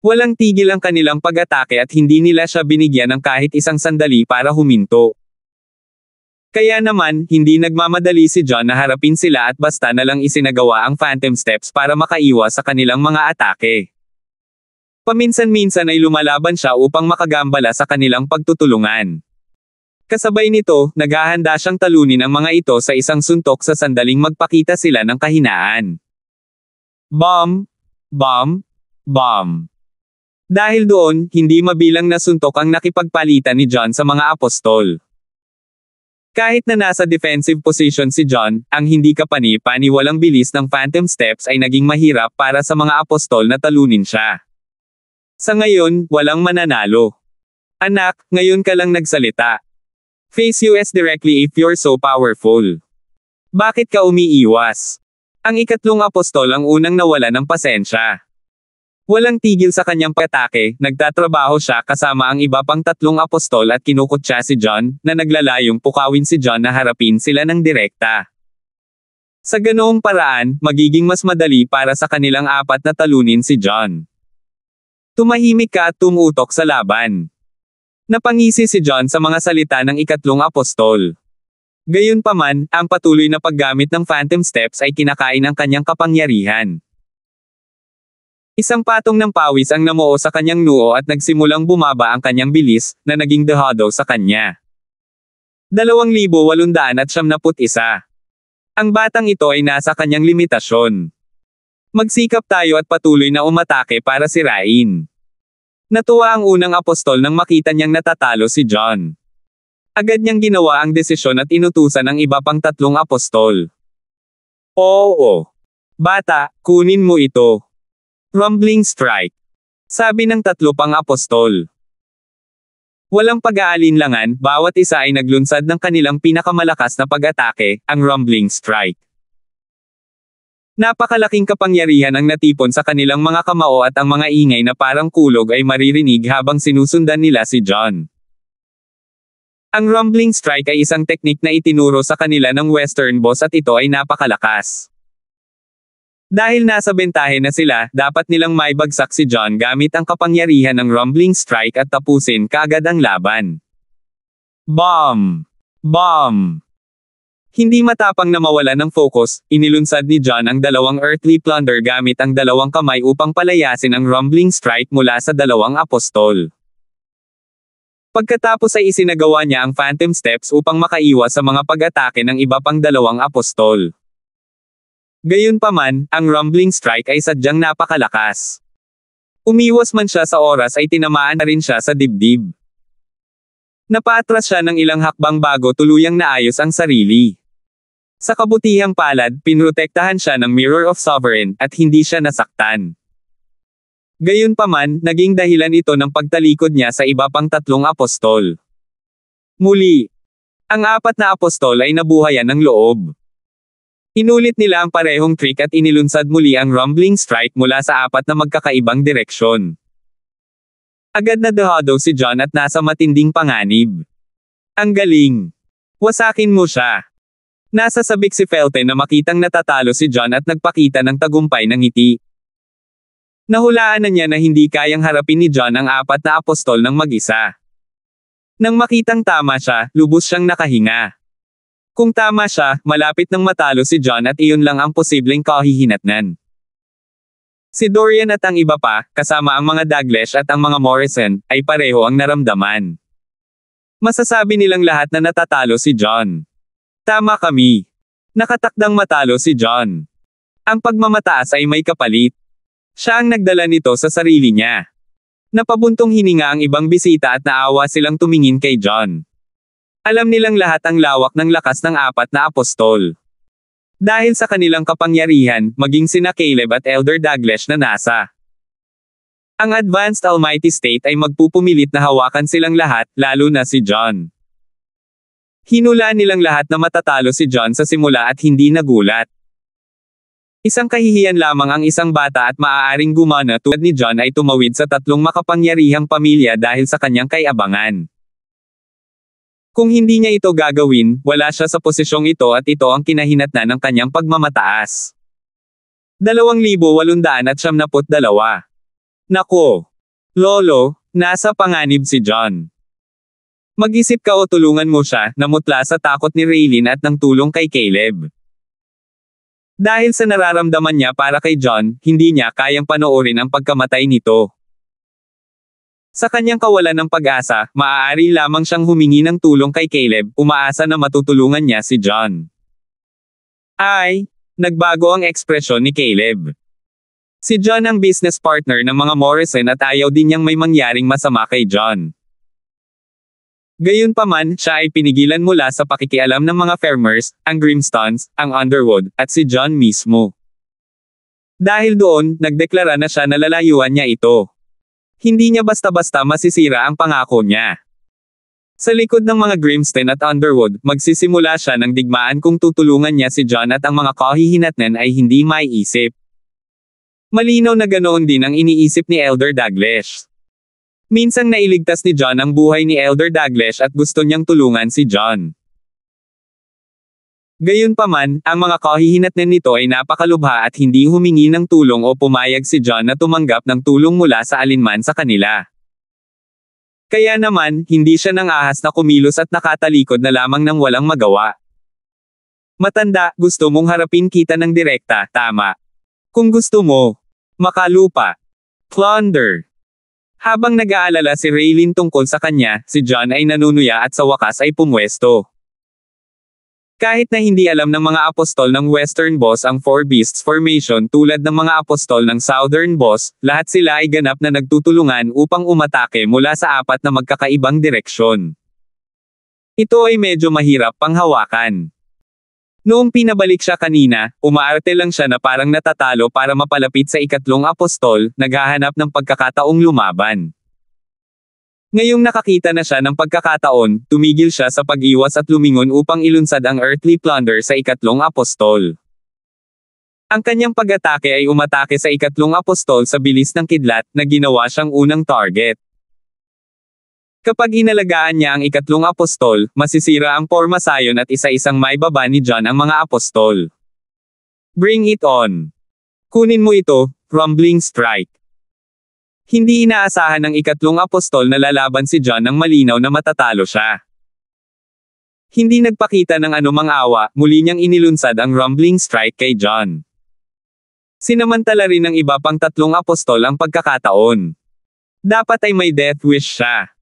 Walang tigil ang kanilang pag-atake at hindi nila siya binigyan ng kahit isang sandali para huminto. Kaya naman, hindi nagmamadali si John na harapin sila at basta na lang isinagawa ang phantom steps para makaiwas sa kanilang mga atake. Paminsan-minsan ay lumalaban siya upang makagambala sa kanilang pagtutulungan. Kasabay nito, naghahanda siyang talunin ang mga ito sa isang suntok sa sandaling magpakita sila ng kahinaan. Bomb! Bomb! Bomb! Dahil doon, hindi mabilang na suntok ang nakipagpalitan ni John sa mga apostol. Kahit na nasa defensive position si John, ang hindi kapani-paniwalang bilis ng Phantom Steps ay naging mahirap para sa mga apostol na talunin siya. Sa ngayon, walang mananalo. Anak, ngayon ka lang nagsalita. Face US directly if you're so powerful. Bakit ka umiiwas? Ang ikatlong apostol ang unang nawala ng pasensya. Walang tigil sa kanyang patake, nagtatrabaho siya kasama ang iba pang tatlong apostol at kinukutsa si John, na naglalayong pukawin si John na harapin sila ng direkta. Sa ganoong paraan, magiging mas madali para sa kanilang apat na talunin si John. Tumahimik ka at tumutok sa laban. Napangisi si John sa mga salita ng ikatlong apostol. Gayunpaman, ang patuloy na paggamit ng phantom steps ay kinakain ang kanyang kapangyarihan. Isang patong ng pawis ang namuo sa kanyang noo at nagsimulang bumaba ang kanyang bilis, na naging dehado sa kanya. 2,871. Ang batang ito ay nasa kanyang limitasyon. Magsikap tayo at patuloy na umatake para sirain. Natuwa ang unang apostol nang makita niyang natatalo si John. Agad niyang ginawa ang desisyon at inutusan ang iba pang tatlong apostol. Oo. Bata, kunin mo ito. Rumbling strike. Sabi ng tatlo pang apostol. Walang pag-aalinlangan, bawat isa ay naglunsad ng kanilang pinakamalakas na pag-atake, ang rumbling strike. Napakalaking kapangyarihan ang natipon sa kanilang mga kamao at ang mga ingay na parang kulog ay maririnig habang sinusundan nila si John. Ang rumbling strike ay isang teknik na itinuro sa kanila ng Western Boss at ito ay napakalakas. Dahil nasa bentahe na sila, dapat nilang maibagsak si John gamit ang kapangyarihan ng rumbling strike at tapusin kaagad ang laban. Bomb! Bomb! Hindi matapang na mawala ng focus, inilunsad ni John ang dalawang earthly plunder gamit ang dalawang kamay upang palayasin ang rumbling strike mula sa dalawang apostol. Pagkatapos ay isinagawa niya ang phantom steps upang makaiwas sa mga pag-atake ng iba pang dalawang apostol. Gayunpaman, ang rumbling strike ay sadyang napakalakas. Umiwas man siya sa oras ay tinamaan na rin siya sa dibdib. Napaatras siya ng ilang hakbang bago tuluyang naayos ang sarili. Sa kabutihang palad, pinrotektahan siya ng Mirror of Sovereign, at hindi siya nasaktan. Gayunpaman, naging dahilan ito ng pagtalikod niya sa iba pang tatlong apostol. Muli, ang apat na apostol ay nabuhayan ng loob. Inulit nila ang parehong trick at inilunsad muli ang rumbling strike mula sa apat na magkakaibang direksyon. Agad na dehado si John at nasa matinding panganib. Ang galing! Wasakin mo siya! Nasa sabik si Felte na makitang natatalo si John at nagpakita ng tagumpay ng ngiti. Nahulaan na niya na hindi kayang harapin ni John ang apat na apostol ng mag-isa. Nang makitang tama siya, lubos siyang nakahinga. Kung tama siya, malapit nang matalo si John at iyon lang ang posibleng kahihinatnan. Si Dorian at ang iba pa, kasama ang mga Daglish at ang mga Morrison, ay pareho ang naramdaman. Masasabi nilang lahat na natatalo si John. Tama kami. Nakatakdang matalo si John. Ang pagmamataas ay may kapalit. Siya ang nagdala nito sa sarili niya. Napabuntong hininga ang ibang bisita at naawa silang tumingin kay John. Alam nilang lahat ang lawak ng lakas ng apat na apostol. Dahil sa kanilang kapangyarihan, maging sina Caleb at Elder Douglas na nasa. Ang Advanced Almighty State ay magpupumilit na hawakan silang lahat, lalo na si John. Hinulaan nilang lahat na matatalo si John sa simula at hindi nagulat. Isang kahihiyan lamang ang isang bata at maaaring gumana tulad ni John ay tumawid sa tatlong makapangyarihang pamilya dahil sa kanyang kayabangan. Kung hindi niya ito gagawin, wala siya sa posisyong ito at ito ang kinahinatnan ng kanyang pagmamataas. 2,872. Nako! Lolo, nasa panganib si John. Mag-isip ka o tulungan mo siya, namutla sa takot ni Raylin at ng tulong kay Caleb. Dahil sa nararamdaman niya para kay John, hindi niya kayang panoorin ang pagkamatay nito. Sa kanyang kawalan ng pag-asa, maaari lamang siyang humingi ng tulong kay Caleb, umaasa na matutulungan niya si John. Ay, nagbago ang ekspresyon ni Caleb. Si John ang business partner ng mga Morrison at ayaw din niyang may mangyaring masama kay John. Gayunpaman, siya ay pinigilan mula sa pakikialam ng mga farmers, ang Grimstones, ang Underwood, at si John mismo. Dahil doon, nagdeklara na siya na lalayuan niya ito. Hindi niya basta-basta masisira ang pangako niya. Sa likod ng mga Grimston at Underwood, magsisimula siya ng digmaan kung tutulungan niya si John at ang mga kahihinatnan ay hindi maiisip. Malinaw na ganoon din ang iniisip ni Elder Douglas. Minsang nailigtas ni John ang buhay ni Elder Douglas at gusto niyang tulungan si John. Gayunpaman, ang mga kahihinatnan nito ay napakalubha at hindi humingi ng tulong o pumayag si John na tumanggap ng tulong mula sa alinman sa kanila. Kaya naman, hindi siya ng ahas na kumilos at nakatalikod na lamang ng walang magawa. Matanda, gusto mong harapin kita ng direkta, tama. Kung gusto mo, makalupa, plunder, habang nag-aalala si Raylin tungkol sa kanya, si John ay nanunuya at sa wakas ay pumwesto. Kahit na hindi alam ng mga apostol ng Western Boss ang Four Beasts Formation tulad ng mga apostol ng Southern Boss, lahat sila ay ganap na nagtutulungan upang umatake mula sa apat na magkakaibang direksyon. Ito ay medyo mahirap pang hawakan. Noong pinabalik siya kanina, umaarte lang siya na parang natatalo para mapalapit sa ikatlong apostol, naghahanap ng pagkakataong lumaban. Ngayong nakakita na siya ng pagkakataon, tumigil siya sa pag-iwas at lumingon upang ilunsad ang earthly plunder sa ikatlong apostol. Ang kanyang pag-atake ay umatake sa ikatlong apostol sa bilis ng kidlat na ginawa siyang unang target. Kapag inalagaan niya ang ikatlong apostol, masisira ang pormasayon at isa-isang maibaba ni John ang mga apostol. Bring it on! Kunin mo ito, rumbling strike. Hindi inaasahan ng ikatlong apostol na lalaban si John ng malinaw na matatalo siya. Hindi nagpakita ng anumang awa, muli niyang inilunsad ang rumbling strike kay John. Sinamantala rin ng iba pang tatlong apostol ang pagkakataon. Dapat ay may death wish siya.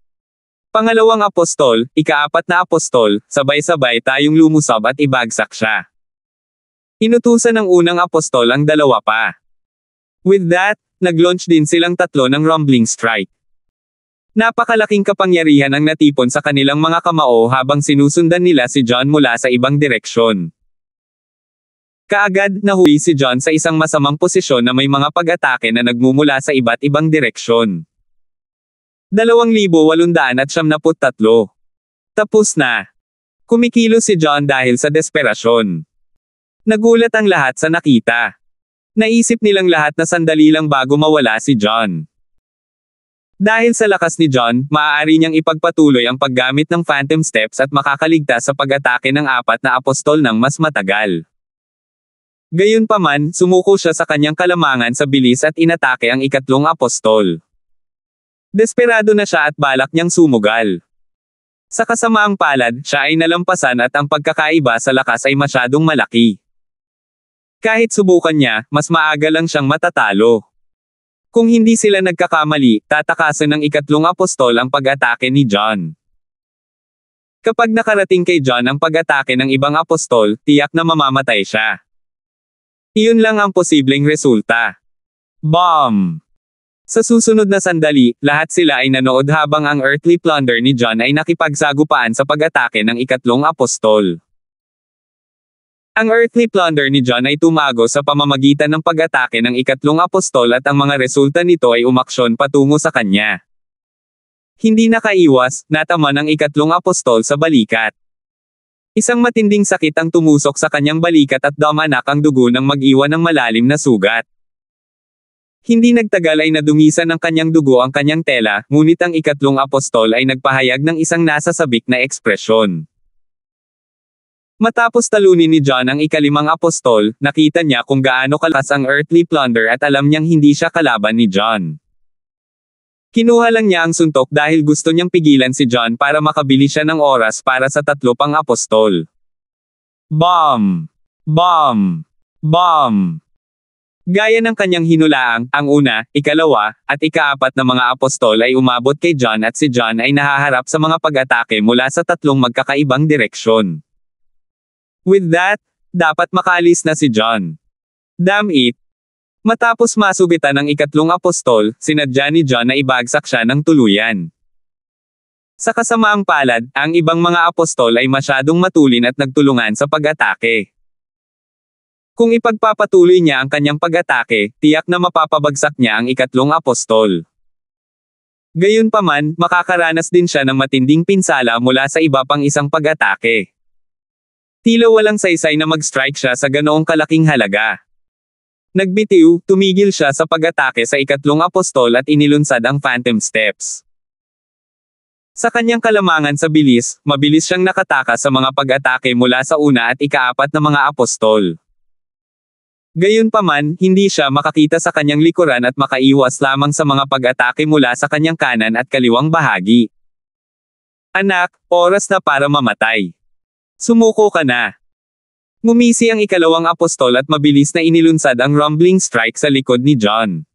Pangalawang apostol, ikaapat na apostol, sabay-sabay tayong lumusab at ibagsak siya. Inutusan ng unang apostol ang dalawa pa. With that, nag-launch din silang tatlo ng rumbling strike. Napakalaking kapangyarihan ang natipon sa kanilang mga kamao habang sinusundan nila si John mula sa ibang direksyon. Kaagad, nahuwi si John sa isang masamang posisyon na may mga pag-atake na nagmumula sa iba't ibang direksyon. 2,873. Tapos na. Kumikilo si John dahil sa desperasyon. Nagulat ang lahat sa nakita. Naisip nilang lahat na sandali lang bago mawala si John. Dahil sa lakas ni John, maaari niyang ipagpatuloy ang paggamit ng phantom steps at makakaligtas sa pag-atake ng apat na apostol ng mas matagal. Gayunpaman, sumuko siya sa kanyang kalamangan sa bilis at inatake ang ikatlong apostol. Desperado na siya at balak niyang sumugal. Sa kasamaang palad, siya ay nalampasan at ang pagkakaiba sa lakas ay masyadong malaki. Kahit subukan niya, mas maaga lang siyang matatalo. Kung hindi sila nagkakamali, tatakasan ng ikatlong apostol ang pag-atake ni John. Kapag nakarating kay John ang pag-atake ng ibang apostol, tiyak na mamamatay siya. Iyon lang ang posibleng resulta. Bomb! Sa susunod na sandali, lahat sila ay nanood habang ang earthly plunder ni John ay nakipagsagupaan sa pag-atake ng ikatlong apostol. Ang earthly plunder ni John ay tumago sa pamamagitan ng pag-atake ng ikatlong apostol at ang mga resulta nito ay umaksyon patungo sa kanya. Hindi nakaiwas, natama ang ikatlong apostol sa balikat. Isang matinding sakit ang tumusok sa kanyang balikat at damanak ang dugo ng mag-iwan ng malalim na sugat. Hindi nagtagal ay nadumisan ng kanyang dugo ang kanyang tela, ngunit ang ikatlong apostol ay nagpahayag ng isang nasasabik na ekspresyon. Matapos talunin ni John ang ikalimang apostol, nakita niya kung gaano kalakas ang earthly plunder at alam niyang hindi siya kalaban ni John. Kinuha lang niya ang suntok dahil gusto niyang pigilan si John para makabili siya ng oras para sa tatlo pang apostol. Bomb! Bomb! Bomb! Gaya ng kanyang hinulaang, ang una, ikalawa, at ikaapat na mga apostol ay umabot kay John at si John ay nahaharap sa mga pag-atake mula sa tatlong magkakaibang direksyon. With that, dapat makalis na si John. Damn it! Matapos masubitan ng ikatlong apostol, sinadya ni John na ibagsak siya ng tuluyan. Sa kasamaang palad, ang ibang mga apostol ay masyadong matulin at nagtulungan sa pag-atake. Kung ipagpapatuloy niya ang kanyang pag-atake, tiyak na mapapabagsak niya ang ikatlong apostol. Gayunpaman, makakaranas din siya ng matinding pinsala mula sa iba pang isang pag-atake. Tila walang saysay na mag-strike siya sa ganoong kalaking halaga. Nagbitiw, tumigil siya sa pag-atake sa ikatlong apostol at inilunsad ang phantom steps. Sa kanyang kalamangan sa bilis, mabilis siyang nakataka sa mga pag-atake mula sa una at ikaapat na mga apostol. Gayunpaman, hindi siya makakita sa kanyang likuran at makaiwas lamang sa mga pag-atake mula sa kanyang kanan at kaliwang bahagi. Anak, oras na para mamatay. Sumuko ka na. Ngumisi ang ikalawang apostol at mabilis na inilunsad ang rumbling strike sa likod ni John.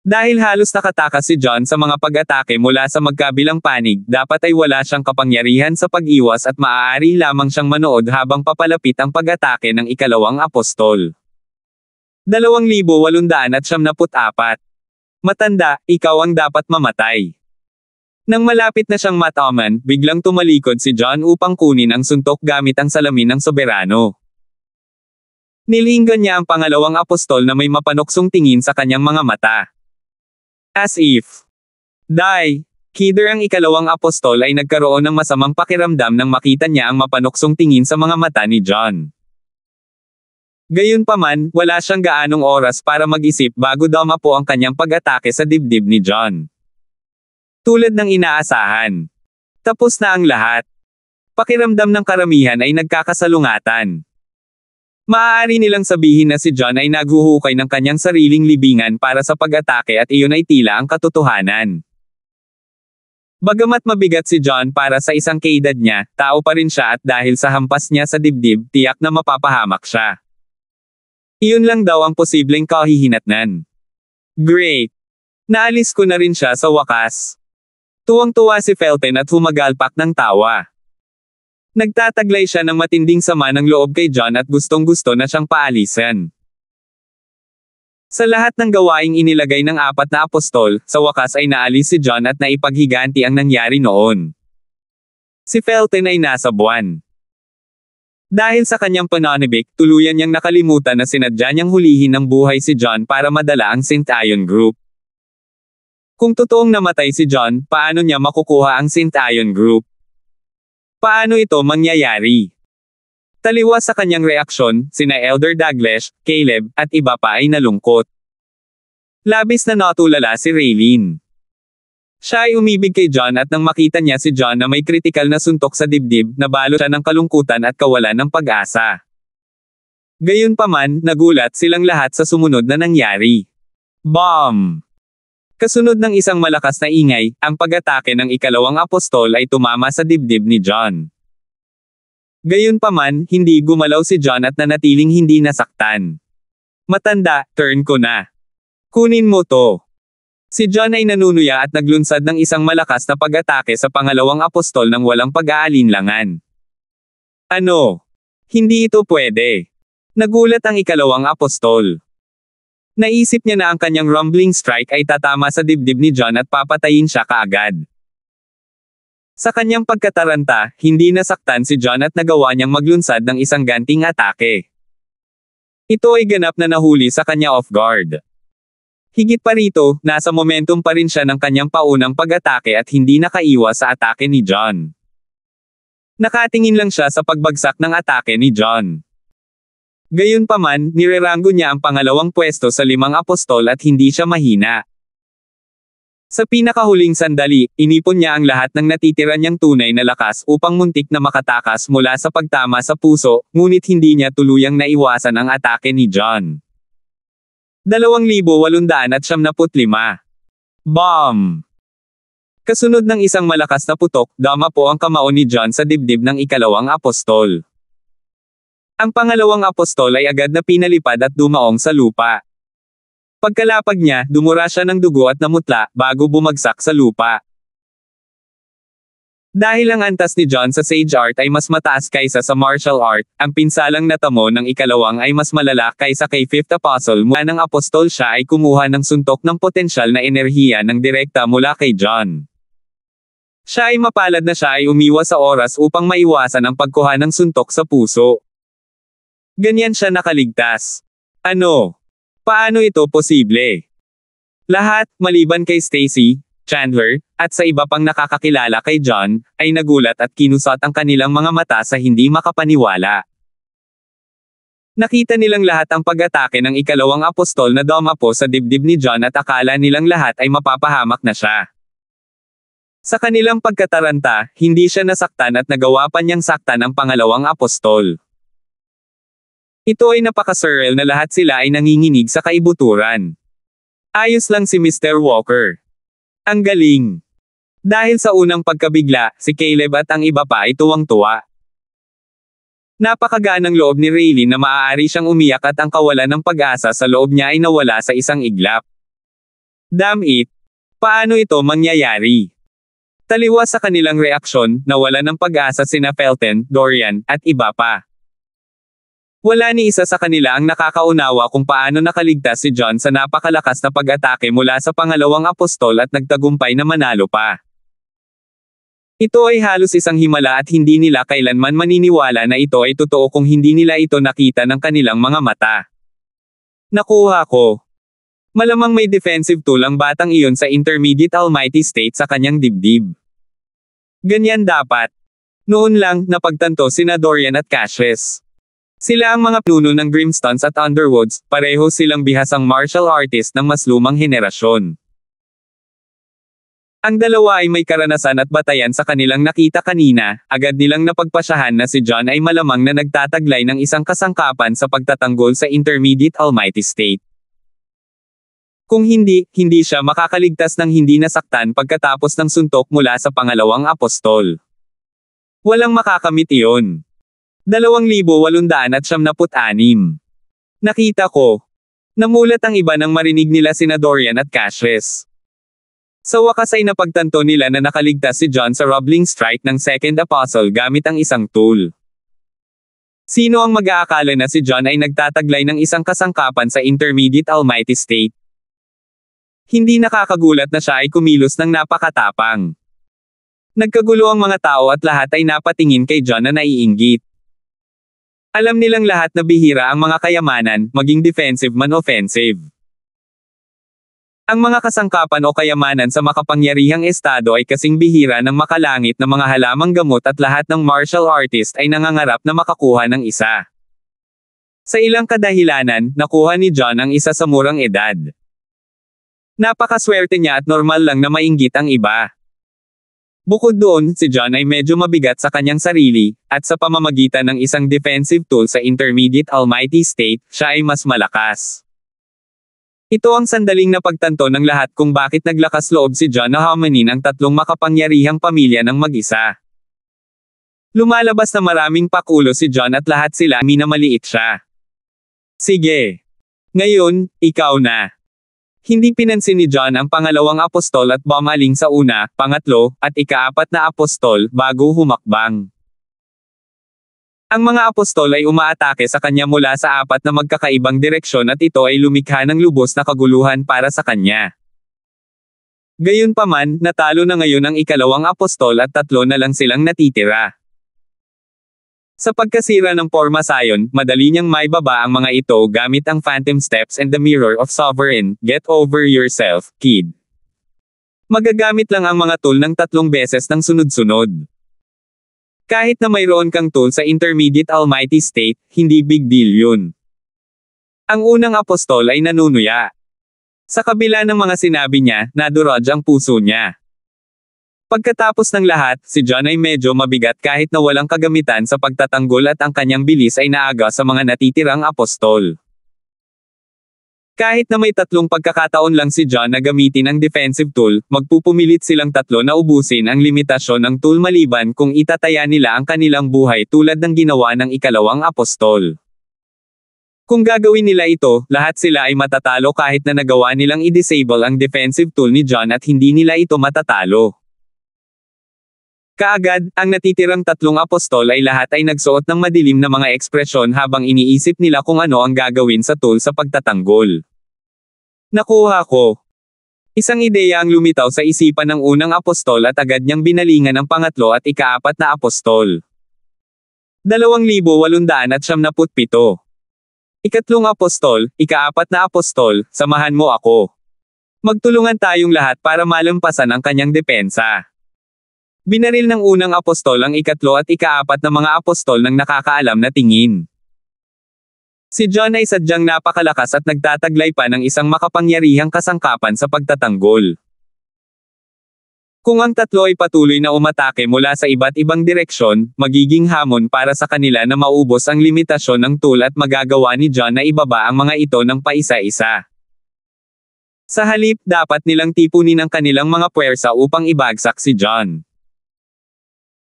Dahil halos nakataka si John sa mga pag-atake mula sa magkabilang panig, dapat ay wala siyang kapangyarihan sa pag-iwas at maaari lamang siyang manood habang papalapit ang pag-atake ng ikalawang apostol. 2,874 Matanda, ikaw ang dapat mamatay. Nang malapit na siyang mataman, biglang tumalikod si John upang kunin ang suntok gamit ang salamin ng soberano. Nilinggan niya ang pangalawang apostol na may mapanuksong tingin sa kanyang mga mata. As if. Dai, Kider ang ikalawang apostol ay nagkaroon ng masamang pakiramdam nang makita niya ang mapanuksong tingin sa mga mata ni John. Gayunpaman, wala siyang gaanong oras para mag-isip bago dama po ang kanyang pag-atake sa dibdib ni John. Tulad ng inaasahan. Tapos na ang lahat. Pakiramdam ng karamihan ay nagkakasalungatan. Maaari nilang sabihin na si John ay naghuhukay ng kanyang sariling libingan para sa pag-atake at iyon ay tila ang katotohanan. Bagamat mabigat si John para sa isang kaedad niya, tao pa rin siya at dahil sa hampas niya sa dibdib, tiyak na mapapahamak siya. Iyon lang daw ang posibleng kahihinatnan. Great! Naalis ko na rin siya sa wakas. Tuwang-tuwa si Felton at humagalpak ng tawa. Nagtataglay siya ng matinding sama ng loob kay John at gustong-gusto na siyang paalisan. Sa lahat ng gawaing inilagay ng apat na apostol, sa wakas ay naalis si John at naipaghiganti ang nangyari noon. Si Felton ay nasa buwan. Dahil sa kanyang pananibik, tuluyan niyang nakalimutan na sinadya niyang hulihin ng buhay si John para madala ang St. Ion Group. Kung totoong namatay si John, paano niya makukuha ang St. Ion Group? Paano ito mangyayari? Taliwa sa kanyang reaksyon, sina Elder Douglas, Caleb, at iba pa ay nalungkot. Labis na natulala si Raylene. Siya ay umibig kay John at nang makita niya si John na may kritikal na suntok sa dibdib, nabalo siya ng kalungkutan at kawalan ng pag-asa. Gayunpaman, nagulat silang lahat sa sumunod na nangyari. Bomb! Kasunod ng isang malakas na ingay, ang pag-atake ng ikalawang apostol ay tumama sa dibdib ni John. Gayunpaman, hindi gumalaw si John at nanatiling hindi nasaktan. Matanda, turn ko na. Kunin mo to. Si John ay nanunuya at naglunsad ng isang malakas na pag-atake sa pangalawang apostol ng walang pag-aalinlangan. Ano? Hindi ito pwede. Nagulat ang ikalawang apostol. Naisip niya na ang kanyang rumbling strike ay tatama sa dibdib ni John at papatayin siya kaagad. Sa kanyang pagkataranta, hindi nasaktan si John at nagawa niyang maglunsad ng isang ganting atake. Ito ay ganap na nahuli sa kanya off guard. Higit pa rito, nasa momentum pa rin siya ng kanyang paunang pag-atake at hindi nakaiwas sa atake ni John. Nakatingin lang siya sa pagbagsak ng atake ni John. Gayunpaman, nirerango niya ang pangalawang pwesto sa limang apostol at hindi siya mahina. Sa pinakahuling sandali, inipon niya ang lahat ng natitira niyang tunay na lakas upang muntik na makatakas mula sa pagtama sa puso, ngunit hindi niya tuluyang naiwasan ang atake ni John. 2,875 Bomb! Kasunod ng isang malakas na putok, dama po ang kamao ni John sa dibdib ng ikalawang apostol. Ang pangalawang apostol ay agad na pinalipad at dumaong sa lupa. Pagkalapag niya, dumura siya ng dugo at namutla, bago bumagsak sa lupa. Dahil ang antas ni John sa sage art ay mas mataas kaysa sa martial art, ang pinsalang natamo ng ikalawang ay mas malala kaysa kay fifth apostle mula ng apostol siya ay kumuha ng suntok ng potensyal na enerhiya ng direkta mula kay John. Siya ay mapalad na siya ay umiwas sa oras upang maiwasan ang pagkuha ng suntok sa puso. Ganyan siya nakaligtas. Ano? Paano ito posible? Lahat, maliban kay Stacy, Chandler, at sa iba pang nakakakilala kay John, ay nagulat at kinusot ang kanilang mga mata sa hindi makapaniwala. Nakita nilang lahat ang pag-atake ng ikalawang apostol na domapo sa dibdib ni John at akala nilang lahat ay mapapahamak na siya. Sa kanilang pagkataranta, hindi siya nasaktan at nagawa pa niyang saktan ang pangalawang apostol. Ito ay napaka napakasurreal na lahat sila ay nanginginig sa kaibuturan. Ayos lang si Mr. Walker. Ang galing. Dahil sa unang pagkabigla, si Caleb at ang iba pa ay tuwang-tuwa. Napakaganang loob ni Raylene na maaari siyang umiyak at ang kawalan ng pag-asa sa loob niya ay nawala sa isang iglap. Damn it! Paano ito mangyayari? Taliwa sa kanilang reaksyon, nawala ng pag-asa sina Felton, Dorian, at iba pa. Wala ni isa sa kanila ang nakakaunawa kung paano nakaligtas si John sa napakalakas na pag-atake mula sa pangalawang apostol at nagtagumpay na manalo pa. Ito ay halos isang himala at hindi nila kailanman maniniwala na ito ay totoo kung hindi nila ito nakita ng kanilang mga mata. Nakuha ko. Malamang may defensive tulang batang iyon sa intermediate almighty state sa kanyang dibdib. Ganyan dapat. Noon lang, napagtanto sina Dorian at Cassius. Sila ang mga puno ng Grimstones at Underwoods, pareho silang bihasang martial artist ng mas lumang henerasyon. Ang dalawa ay may karanasan at batayan sa kanilang nakita kanina, agad nilang napagpasyahan na si John ay malamang na nagtataglay ng isang kasangkapan sa pagtatanggol sa Intermediate Almighty State. Kung hindi, hindi siya makakaligtas ng hindi nasaktan pagkatapos ng suntok mula sa pangalawang apostol. Walang makakamit iyon. 2,876. Nakita ko. Namulat ang iba nang marinig nila si Dorian at Cashes. Sa wakas ay napagtanto nila na nakaligtas si John sa rubbling strike ng Second Apostle gamit ang isang tool. Sino ang mag-aakala na si John ay nagtataglay ng isang kasangkapan sa Intermediate Almighty State? Hindi nakakagulat na siya ay kumilos ng napakatapang. Nagkagulo ang mga tao at lahat ay napatingin kay John na naiinggit. Alam nilang lahat na bihira ang mga kayamanan, maging defensive man offensive. Ang mga kasangkapan o kayamanan sa makapangyarihang estado ay kasing bihira ng makalangit na mga halamang gamot at lahat ng martial artist ay nangangarap na makakuha ng isa. Sa ilang kadahilanan, nakuha ni John ang isa sa murang edad. Napakaswerte niya at normal lang na mainggit ang iba. Bukod doon, si John ay medyo mabigat sa kanyang sarili, at sa pamamagitan ng isang defensive tool sa Intermediate Almighty State, siya ay mas malakas. Ito ang sandaling napagtanto pagtanto ng lahat kung bakit naglakas loob si John na Ahamanin ang tatlong makapangyarihang pamilya ng mag-isa. Lumalabas na maraming pakulo si John at lahat sila minamaliit siya. Sige. Ngayon, ikaw na. Hindi pinansin ni John ang pangalawang apostol at bumaling sa una, pangatlo, at ikaapat na apostol, bago humakbang. Ang mga apostol ay umaatake sa kanya mula sa apat na magkakaibang direksyon at ito ay lumikha ng lubos na kaguluhan para sa kanya. Gayunpaman, natalo na ngayon ang ikalawang apostol at tatlo na lang silang natitira. Sa pagkasira ng forma sayon, madali niyang maibaba ang mga ito gamit ang Phantom Steps and the Mirror of Sovereign, Get Over Yourself, Kid. Magagamit lang ang mga tool ng tatlong beses ng sunod-sunod. Kahit na mayroon kang tool sa Intermediate Almighty State, hindi big deal yun. Ang unang apostol ay nanunuya. Sa kabila ng mga sinabi niya, naduraj ang puso niya. Pagkatapos ng lahat, si John ay medyo mabigat kahit na walang kagamitan sa pagtatanggol at ang kanyang bilis ay naaga sa mga natitirang apostol. Kahit na may tatlong pagkakataon lang si John na gamitin ang defensive tool, magpupumilit silang tatlo na ubusin ang limitasyon ng tool maliban kung itataya nila ang kanilang buhay tulad ng ginawa ng ikalawang apostol. Kung gagawin nila ito, lahat sila ay matatalo kahit na nagawa nilang i-disable ang defensive tool ni John at hindi nila ito matatalo. Kaagad, ang natitirang tatlong apostol ay lahat ay nagsuot ng madilim na mga ekspresyon habang iniisip nila kung ano ang gagawin sa tool sa pagtatanggol. Nakuha ko. Isang ideya ang lumitaw sa isipan ng unang apostol at agad niyang binalingan ang pangatlo at ikaapat na apostol. 2,877 Ikatlong apostol, ikaapat na apostol, samahan mo ako. Magtulungan tayong lahat para malampasan ang kanyang depensa. Binaril ng unang apostol ang ikatlo at ikaapat na mga apostol ng nakakaalam na tingin. Si John ay sadyang napakalakas at nagtataglay pa ng isang makapangyarihang kasangkapan sa pagtatanggol. Kung ang tatlo ay patuloy na umatake mula sa iba't ibang direksyon, magiging hamon para sa kanila na maubos ang limitasyon ng tool at magagawa ni John na ibaba ang mga ito ng paisa-isa. Sa halip, dapat nilang tipunin ang kanilang mga puwersa upang ibagsak si John.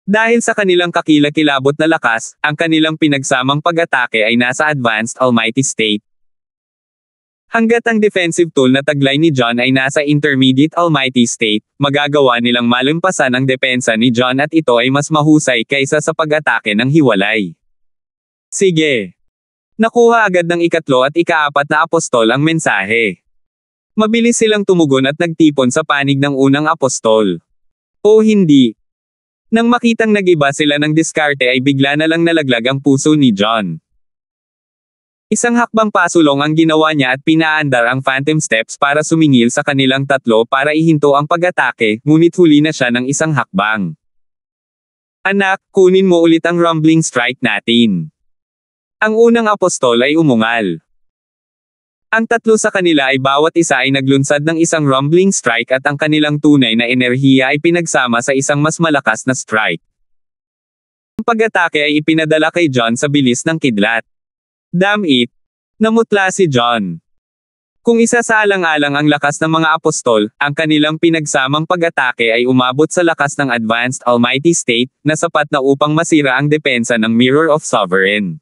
Dahil sa kanilang kakilakilabot na lakas, ang kanilang pinagsamang pag-atake ay nasa advanced almighty state. Hanggat ang defensive tool na taglay ni John ay nasa intermediate almighty state, magagawa nilang malampasan ang depensa ni John at ito ay mas mahusay kaysa sa pag-atake ng hiwalay. Sige! Nakuha agad ng ikatlo at ikaapat na apostol ang mensahe. Mabilis silang tumugon at nagtipon sa panig ng unang apostol. O hindi, nang makitang nagiba sila ng diskarte ay bigla na lang nalaglag ang puso ni John. Isang hakbang pasulong ang ginawa niya at pinaandar ang phantom steps para sumingil sa kanilang tatlo para ihinto ang pag-atake, ngunit huli na siya ng isang hakbang. Anak, kunin mo ulit ang rumbling strike natin. Ang unang apostol ay umungal. Ang tatlo sa kanila ay bawat isa ay naglunsad ng isang rumbling strike at ang kanilang tunay na enerhiya ay pinagsama sa isang mas malakas na strike. Ang pag-atake ay ipinadala kay John sa bilis ng kidlat. Damn it! Namutla si John. Kung isa sa alang-alang ang lakas ng mga apostol, ang kanilang pinagsamang pag-atake ay umabot sa lakas ng Advanced Almighty State, na sapat na upang masira ang depensa ng Mirror of Sovereign.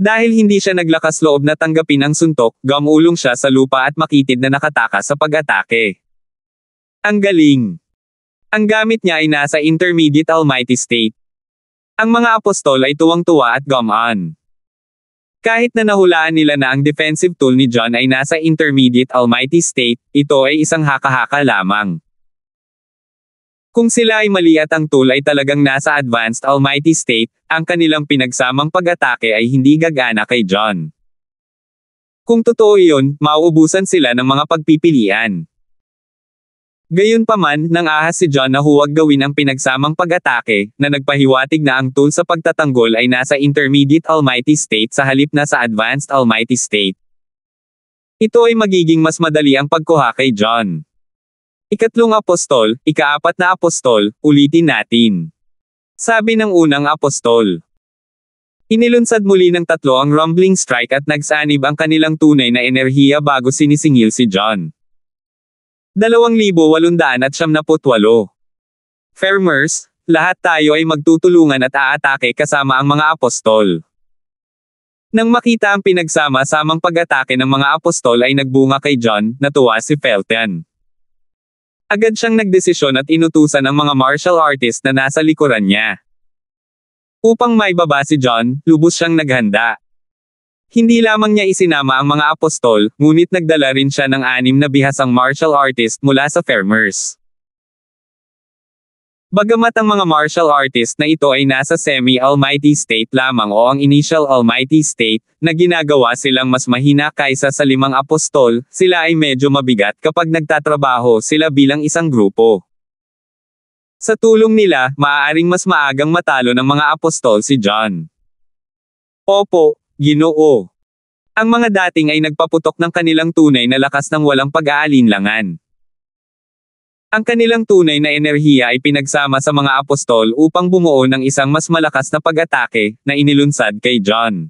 Dahil hindi siya naglakas loob na tanggapin ang suntok, gamulong siya sa lupa at makitid na nakataka sa pag-atake. Ang galing! Ang gamit niya ay nasa intermediate almighty state. Ang mga apostol ay tuwang-tuwa at gum on. Kahit na nahulaan nila na ang defensive tool ni John ay nasa intermediate almighty state, ito ay isang haka-haka lamang. Kung sila ay mali at ang tool ay talagang nasa advanced almighty state, ang kanilang pinagsamang pag-atake ay hindi gagana kay John. Kung totoo iyon, mauubusan sila ng mga pagpipilian. Gayunpaman, nang ahas si John na huwag gawin ang pinagsamang pag-atake, na nagpahiwatig na ang tool sa pagtatanggol ay nasa intermediate almighty state sa halip na sa advanced almighty state. Ito ay magiging mas madali ang pagkuha kay John. Ikatlong apostol, ikaapat na apostol, ulitin natin. Sabi ng unang apostol. Inilunsad muli ng tatlo ang rumbling strike at nagsanib ang kanilang tunay na enerhiya bago sinisingil si John. 2,878 Farmers, lahat tayo ay magtutulungan at aatake kasama ang mga apostol. Nang makita ang pinagsama-samang pag-atake ng mga apostol ay nagbunga kay John, natuwa si Felton. Agad siyang nagdesisyon at inutusan ang mga martial artist na nasa likuran niya. Upang maibaba si John, lubos siyang naghanda. Hindi lamang niya isinama ang mga apostol, ngunit nagdala rin siya ng anim na bihasang martial artist mula sa farmers. Bagamat ang mga martial artist na ito ay nasa semi-almighty state lamang o ang initial almighty state, na ginagawa silang mas mahina kaysa sa limang apostol, sila ay medyo mabigat kapag nagtatrabaho sila bilang isang grupo. Sa tulong nila, maaaring mas maagang matalo ng mga apostol si John. Opo, ginoo. Ang mga dating ay nagpaputok ng kanilang tunay na lakas ng walang pag-aalinlangan. Ang kanilang tunay na enerhiya ay pinagsama sa mga apostol upang bumuo ng isang mas malakas na pag-atake, na inilunsad kay John.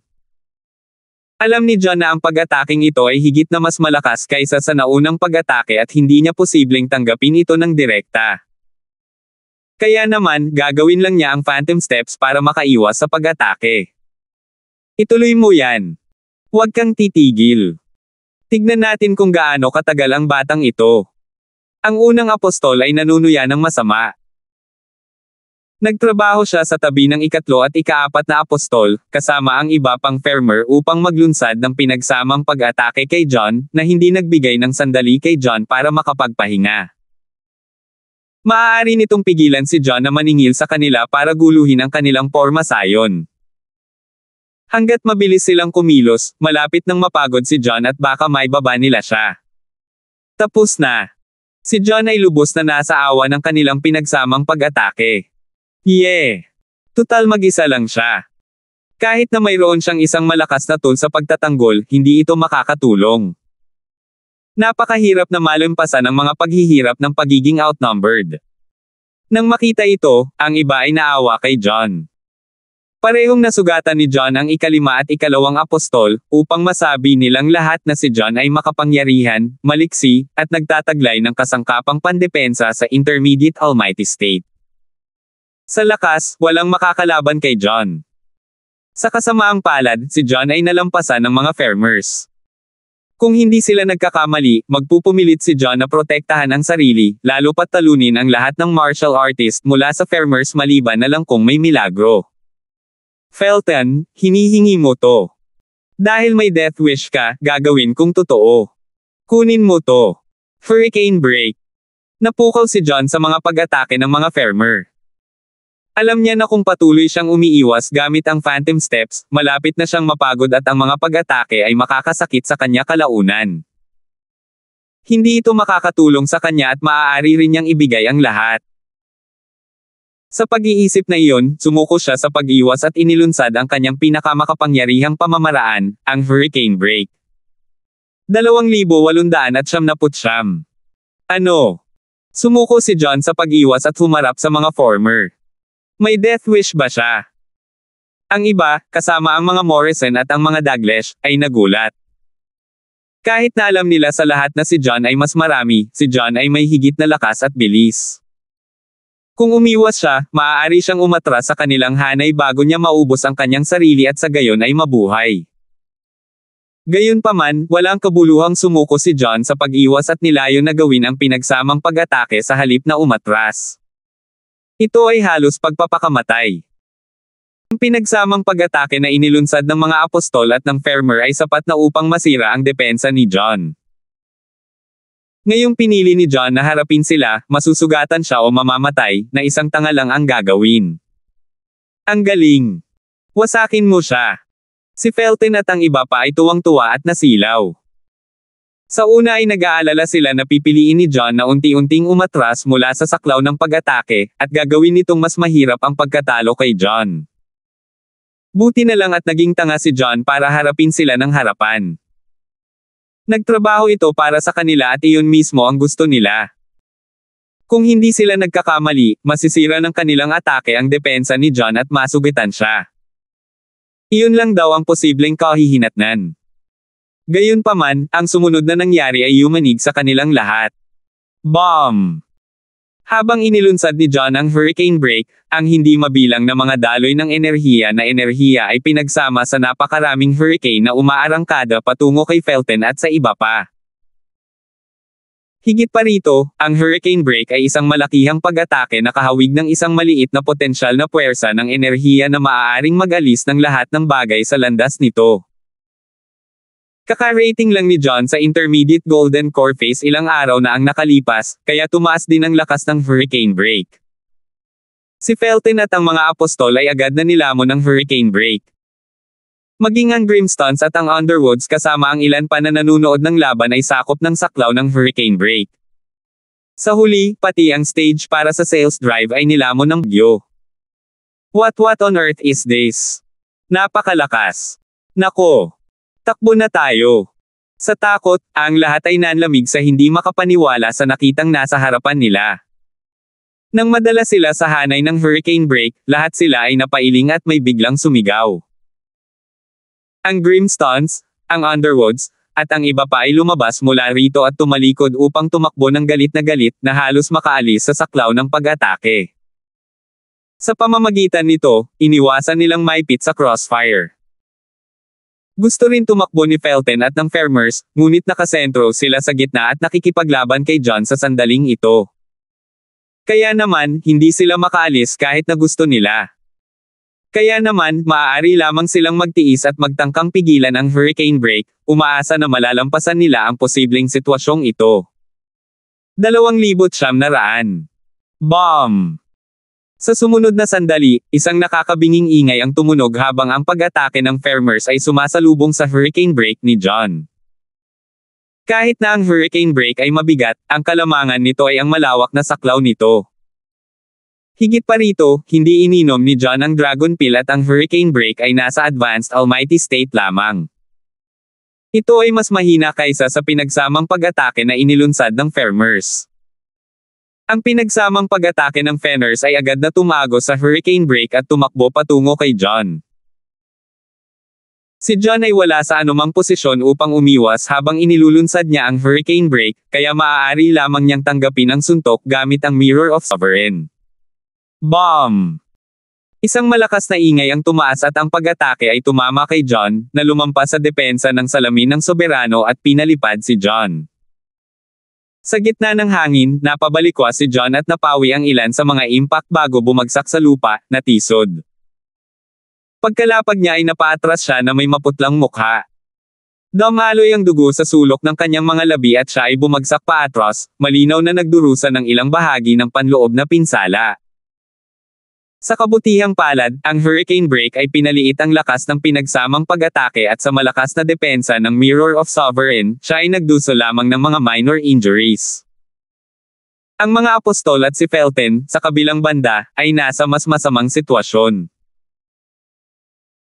Alam ni John na ang pag-ataking ito ay higit na mas malakas kaysa sa naunang pag-atake at hindi niya posibleng tanggapin ito ng direkta. Kaya naman, gagawin lang niya ang phantom steps para makaiwas sa pag-atake. Ituloy mo yan. Huwag kang titigil. Tignan natin kung gaano katagal ang batang ito. Ang unang apostol ay nanunuya ng masama. Nagtrabaho siya sa tabi ng ikatlo at ikaapat na apostol, kasama ang iba pang farmer upang maglunsad ng pinagsamang pag-atake kay John, na hindi nagbigay ng sandali kay John para makapagpahinga. Maaari nitong pigilan si John na maningil sa kanila para guluhin ang kanilang porma sayon. Hanggat mabilis silang kumilos, malapit nang mapagod si John at baka may baba nila siya. Tapos na. Si John ay lubos na nasa awa ng kanilang pinagsamang pag-atake. Yeah! Tutal mag-isa lang siya. Kahit na mayroon siyang isang malakas na tool sa pagtatanggol, hindi ito makakatulong. Napakahirap na malampasan ang mga paghihirap ng pagiging outnumbered. Nang makita ito, ang iba ay naawa kay John. Parehong nasugatan ni John ang ikalima at ikalawang apostol, upang masabi nilang lahat na si John ay makapangyarihan, maliksi, at nagtataglay ng kasangkapang pandepensa sa Intermediate Almighty State. Sa lakas, walang makakalaban kay John. Sa kasamaang palad, si John ay nalampasan ng mga farmers. Kung hindi sila nagkakamali, magpupumilit si John na protektahan ang sarili, lalo pat talunin ang lahat ng martial artist mula sa farmers maliban na lang kung may milagro. Felton, hinihingi mo to. Dahil may death wish ka, gagawin kong totoo. Kunin mo to. Hurricane break. Napukaw si John sa mga pag-atake ng mga farmer. Alam niya na kung patuloy siyang umiiwas gamit ang phantom steps, malapit na siyang mapagod at ang mga pag-atake ay makakasakit sa kanya kalaunan. Hindi ito makakatulong sa kanya at maaari rin niyang ibigay ang lahat. Sa pag-iisip na iyon, sumuko siya sa pag-iwas at inilunsad ang kanyang pinakamakapangyarihang pamamaraan, ang Hurricane Break. 2,800 at siyam. Ano? Sumuko si John sa pag-iwas at humarap sa mga former. May death wish ba siya? Ang iba, kasama ang mga Morrison at ang mga Douglas, ay nagulat. Kahit na alam nila sa lahat na si John ay mas marami, si John ay may higit na lakas at bilis. Kung umiwas siya, maaari siyang umatras sa kanilang hanay bago niya maubos ang kanyang sarili at sa gayon ay mabuhay. Gayunpaman, walang kabuluhang sumuko si John sa pag-iwas at nilayo na gawin ang pinagsamang pag-atake sa halip na umatras. Ito ay halos pagpapakamatay. Ang pinagsamang pag-atake na inilunsad ng mga apostol at ng farmer ay sapat na upang masira ang depensa ni John. Ngayong pinili ni John na harapin sila, masusugatan siya o mamamatay, na isang tanga lang ang gagawin. Ang galing! Wasakin mo siya! Si Felton at ang iba pa ay tuwang-tuwa at nasilaw. Sa una ay nag-aalala sila na pipiliin ni John na unti-unting umatras mula sa saklaw ng pag-atake, at gagawin nitong mas mahirap ang pagkatalo kay John. Buti na lang at naging tanga si John para harapin sila ng harapan. Nagtrabaho ito para sa kanila at iyon mismo ang gusto nila. Kung hindi sila nagkakamali, masisira ng kanilang atake ang depensa ni John at masugitan siya. Iyon lang daw ang posibleng kahihinatnan. Gayunpaman, ang sumunod na nangyari ay yumanig sa kanilang lahat. Bomb! Habang inilunsad ni John ang hurricane break, ang hindi mabilang na mga daloy ng enerhiya na enerhiya ay pinagsama sa napakaraming hurricane na umaarangkada patungo kay Felton at sa iba pa. Higit pa rito, ang hurricane break ay isang malakihang pag-atake na kahawig ng isang maliit na potensyal na puwersa ng enerhiya na maaaring mag-alis ng lahat ng bagay sa landas nito. Kaka-rating lang ni John sa Intermediate Golden Core Phase ilang araw na ang nakalipas, kaya tumaas din ang lakas ng hurricane break. Si Felton at ang mga apostol ay agad na nilamon ng hurricane break. Maging ang Grimstones at ang Underwoods kasama ang ilan pa na nanunood ng laban ay sakop ng saklaw ng hurricane break. Sa huli, pati ang stage para sa sales drive ay nilamon ng bagyo. What what on earth is this? Napakalakas. Nako. Takbo na tayo. Sa takot, ang lahat ay nanlamig sa hindi makapaniwala sa nakitang nasa harapan nila. Nang madala sila sa hanay ng hurricane break, lahat sila ay napailing at may biglang sumigaw. Ang Grimstones, ang Underwoods, at ang iba pa ay lumabas mula rito at tumalikod upang tumakbo ng galit na galit na halos makaalis sa saklaw ng pag-atake. Sa pamamagitan nito, iniwasan nilang maipit sa crossfire. Gusto rin tumakbo ni Felton at ng Farmers, ngunit nakasentro sila sa gitna at nakikipaglaban kay John sa sandaling ito. Kaya naman, hindi sila makaalis kahit na gusto nila. Kaya naman, maaari lamang silang magtiis at magtangkang pigilan ang hurricane break, umaasa na malalampasan nila ang posibleng sitwasyong ito. 2,900 Bomb! Sa sumunod na sandali, isang nakakabinging ingay ang tumunog habang ang pag-atake ng farmers ay sumasalubong sa hurricane break ni John. Kahit na ang hurricane break ay mabigat, ang kalamangan nito ay ang malawak na saklaw nito. Higit pa rito, hindi ininom ni John ang Dragon Pill at ang hurricane break ay nasa advanced almighty state lamang. Ito ay mas mahina kaysa sa pinagsamang pag-atake na inilunsad ng farmers. Ang pinagsamang pag-atake ng Fenners ay agad na tumago sa hurricane break at tumakbo patungo kay John. Si John ay wala sa anumang posisyon upang umiwas habang inilulunsad niya ang hurricane break, kaya maaari lamang niyang tanggapin ang suntok gamit ang Mirror of Sovereign. Bomb! Isang malakas na ingay ang tumaas at ang pag-atake ay tumama kay John, na lumampas sa depensa ng salamin ng soberano at pinalipad si John. Sa gitna ng hangin, napabalikwa si John at napawi ang ilan sa mga impact bago bumagsak sa lupa, natisod. Pagkalapag niya ay napaatras siya na may maputlang mukha. Damaloy ang dugo sa sulok ng kanyang mga labi at siya ay bumagsak paatras, malinaw na nagdurusa ng ilang bahagi ng panloob na pinsala. Sa kabutihang palad, ang hurricane break ay pinaliit ang lakas ng pinagsamang pag-atake at sa malakas na depensa ng Mirror of Sovereign, siya ay nagduso lamang ng mga minor injuries. Ang mga apostol at si Felton, sa kabilang banda, ay nasa mas masamang sitwasyon.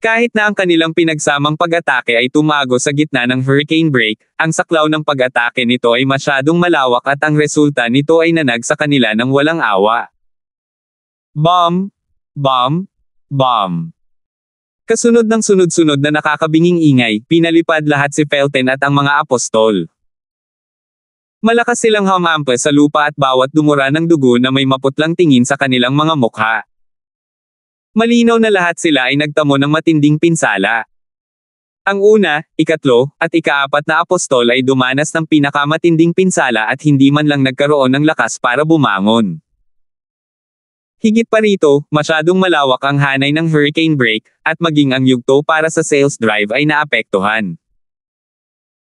Kahit na ang kanilang pinagsamang pag-atake ay tumago sa gitna ng hurricane break, ang saklaw ng pag-atake nito ay masyadong malawak at ang resulta nito ay nanag sa kanila ng walang awa. Bomb! Bomb! Bomb! Kasunod ng sunod-sunod na nakakabinging ingay, pinalipad lahat si Felten at ang mga apostol. Malakas silang humampas sa lupa at bawat dumura ng dugo na may maputlang tingin sa kanilang mga mukha. Malinaw na lahat sila ay nagtamo ng matinding pinsala. Ang una, ikatlo, at ikaapat na apostol ay dumanas ng pinakamatinding pinsala at hindi man lang nagkaroon ng lakas para bumangon. Higit pa rito, masyadong malawak ang hanay ng hurricane break, at maging ang yugto para sa sales drive ay naapektuhan.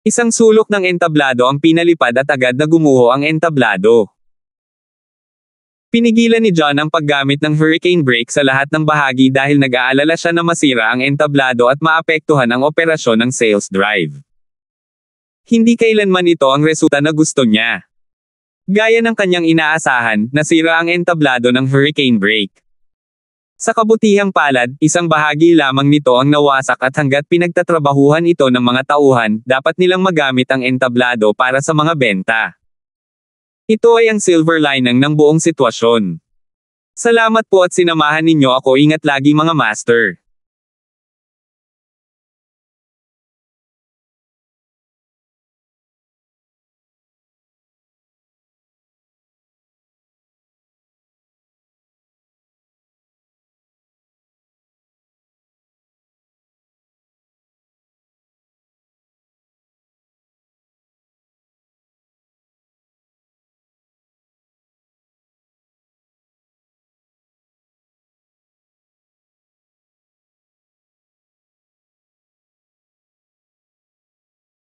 Isang sulok ng entablado ang pinalipad at agad na gumuho ang entablado. Pinigilan ni John ang paggamit ng hurricane brake sa lahat ng bahagi dahil nag-aalala siya na masira ang entablado at maapektuhan ang operasyon ng sales drive. Hindi kailanman ito ang resulta na gusto niya. Gaya ng kanyang inaasahan, nasira ang entablado ng hurricane brake. Sa kabutihang palad, isang bahagi lamang nito ang nawasak at hanggat pinagtatrabahuhan ito ng mga tauhan, dapat nilang magamit ang entablado para sa mga benta. Ito ay ang silver lining ng buong sitwasyon. Salamat po at sinamahan ninyo ako ingat lagi mga master.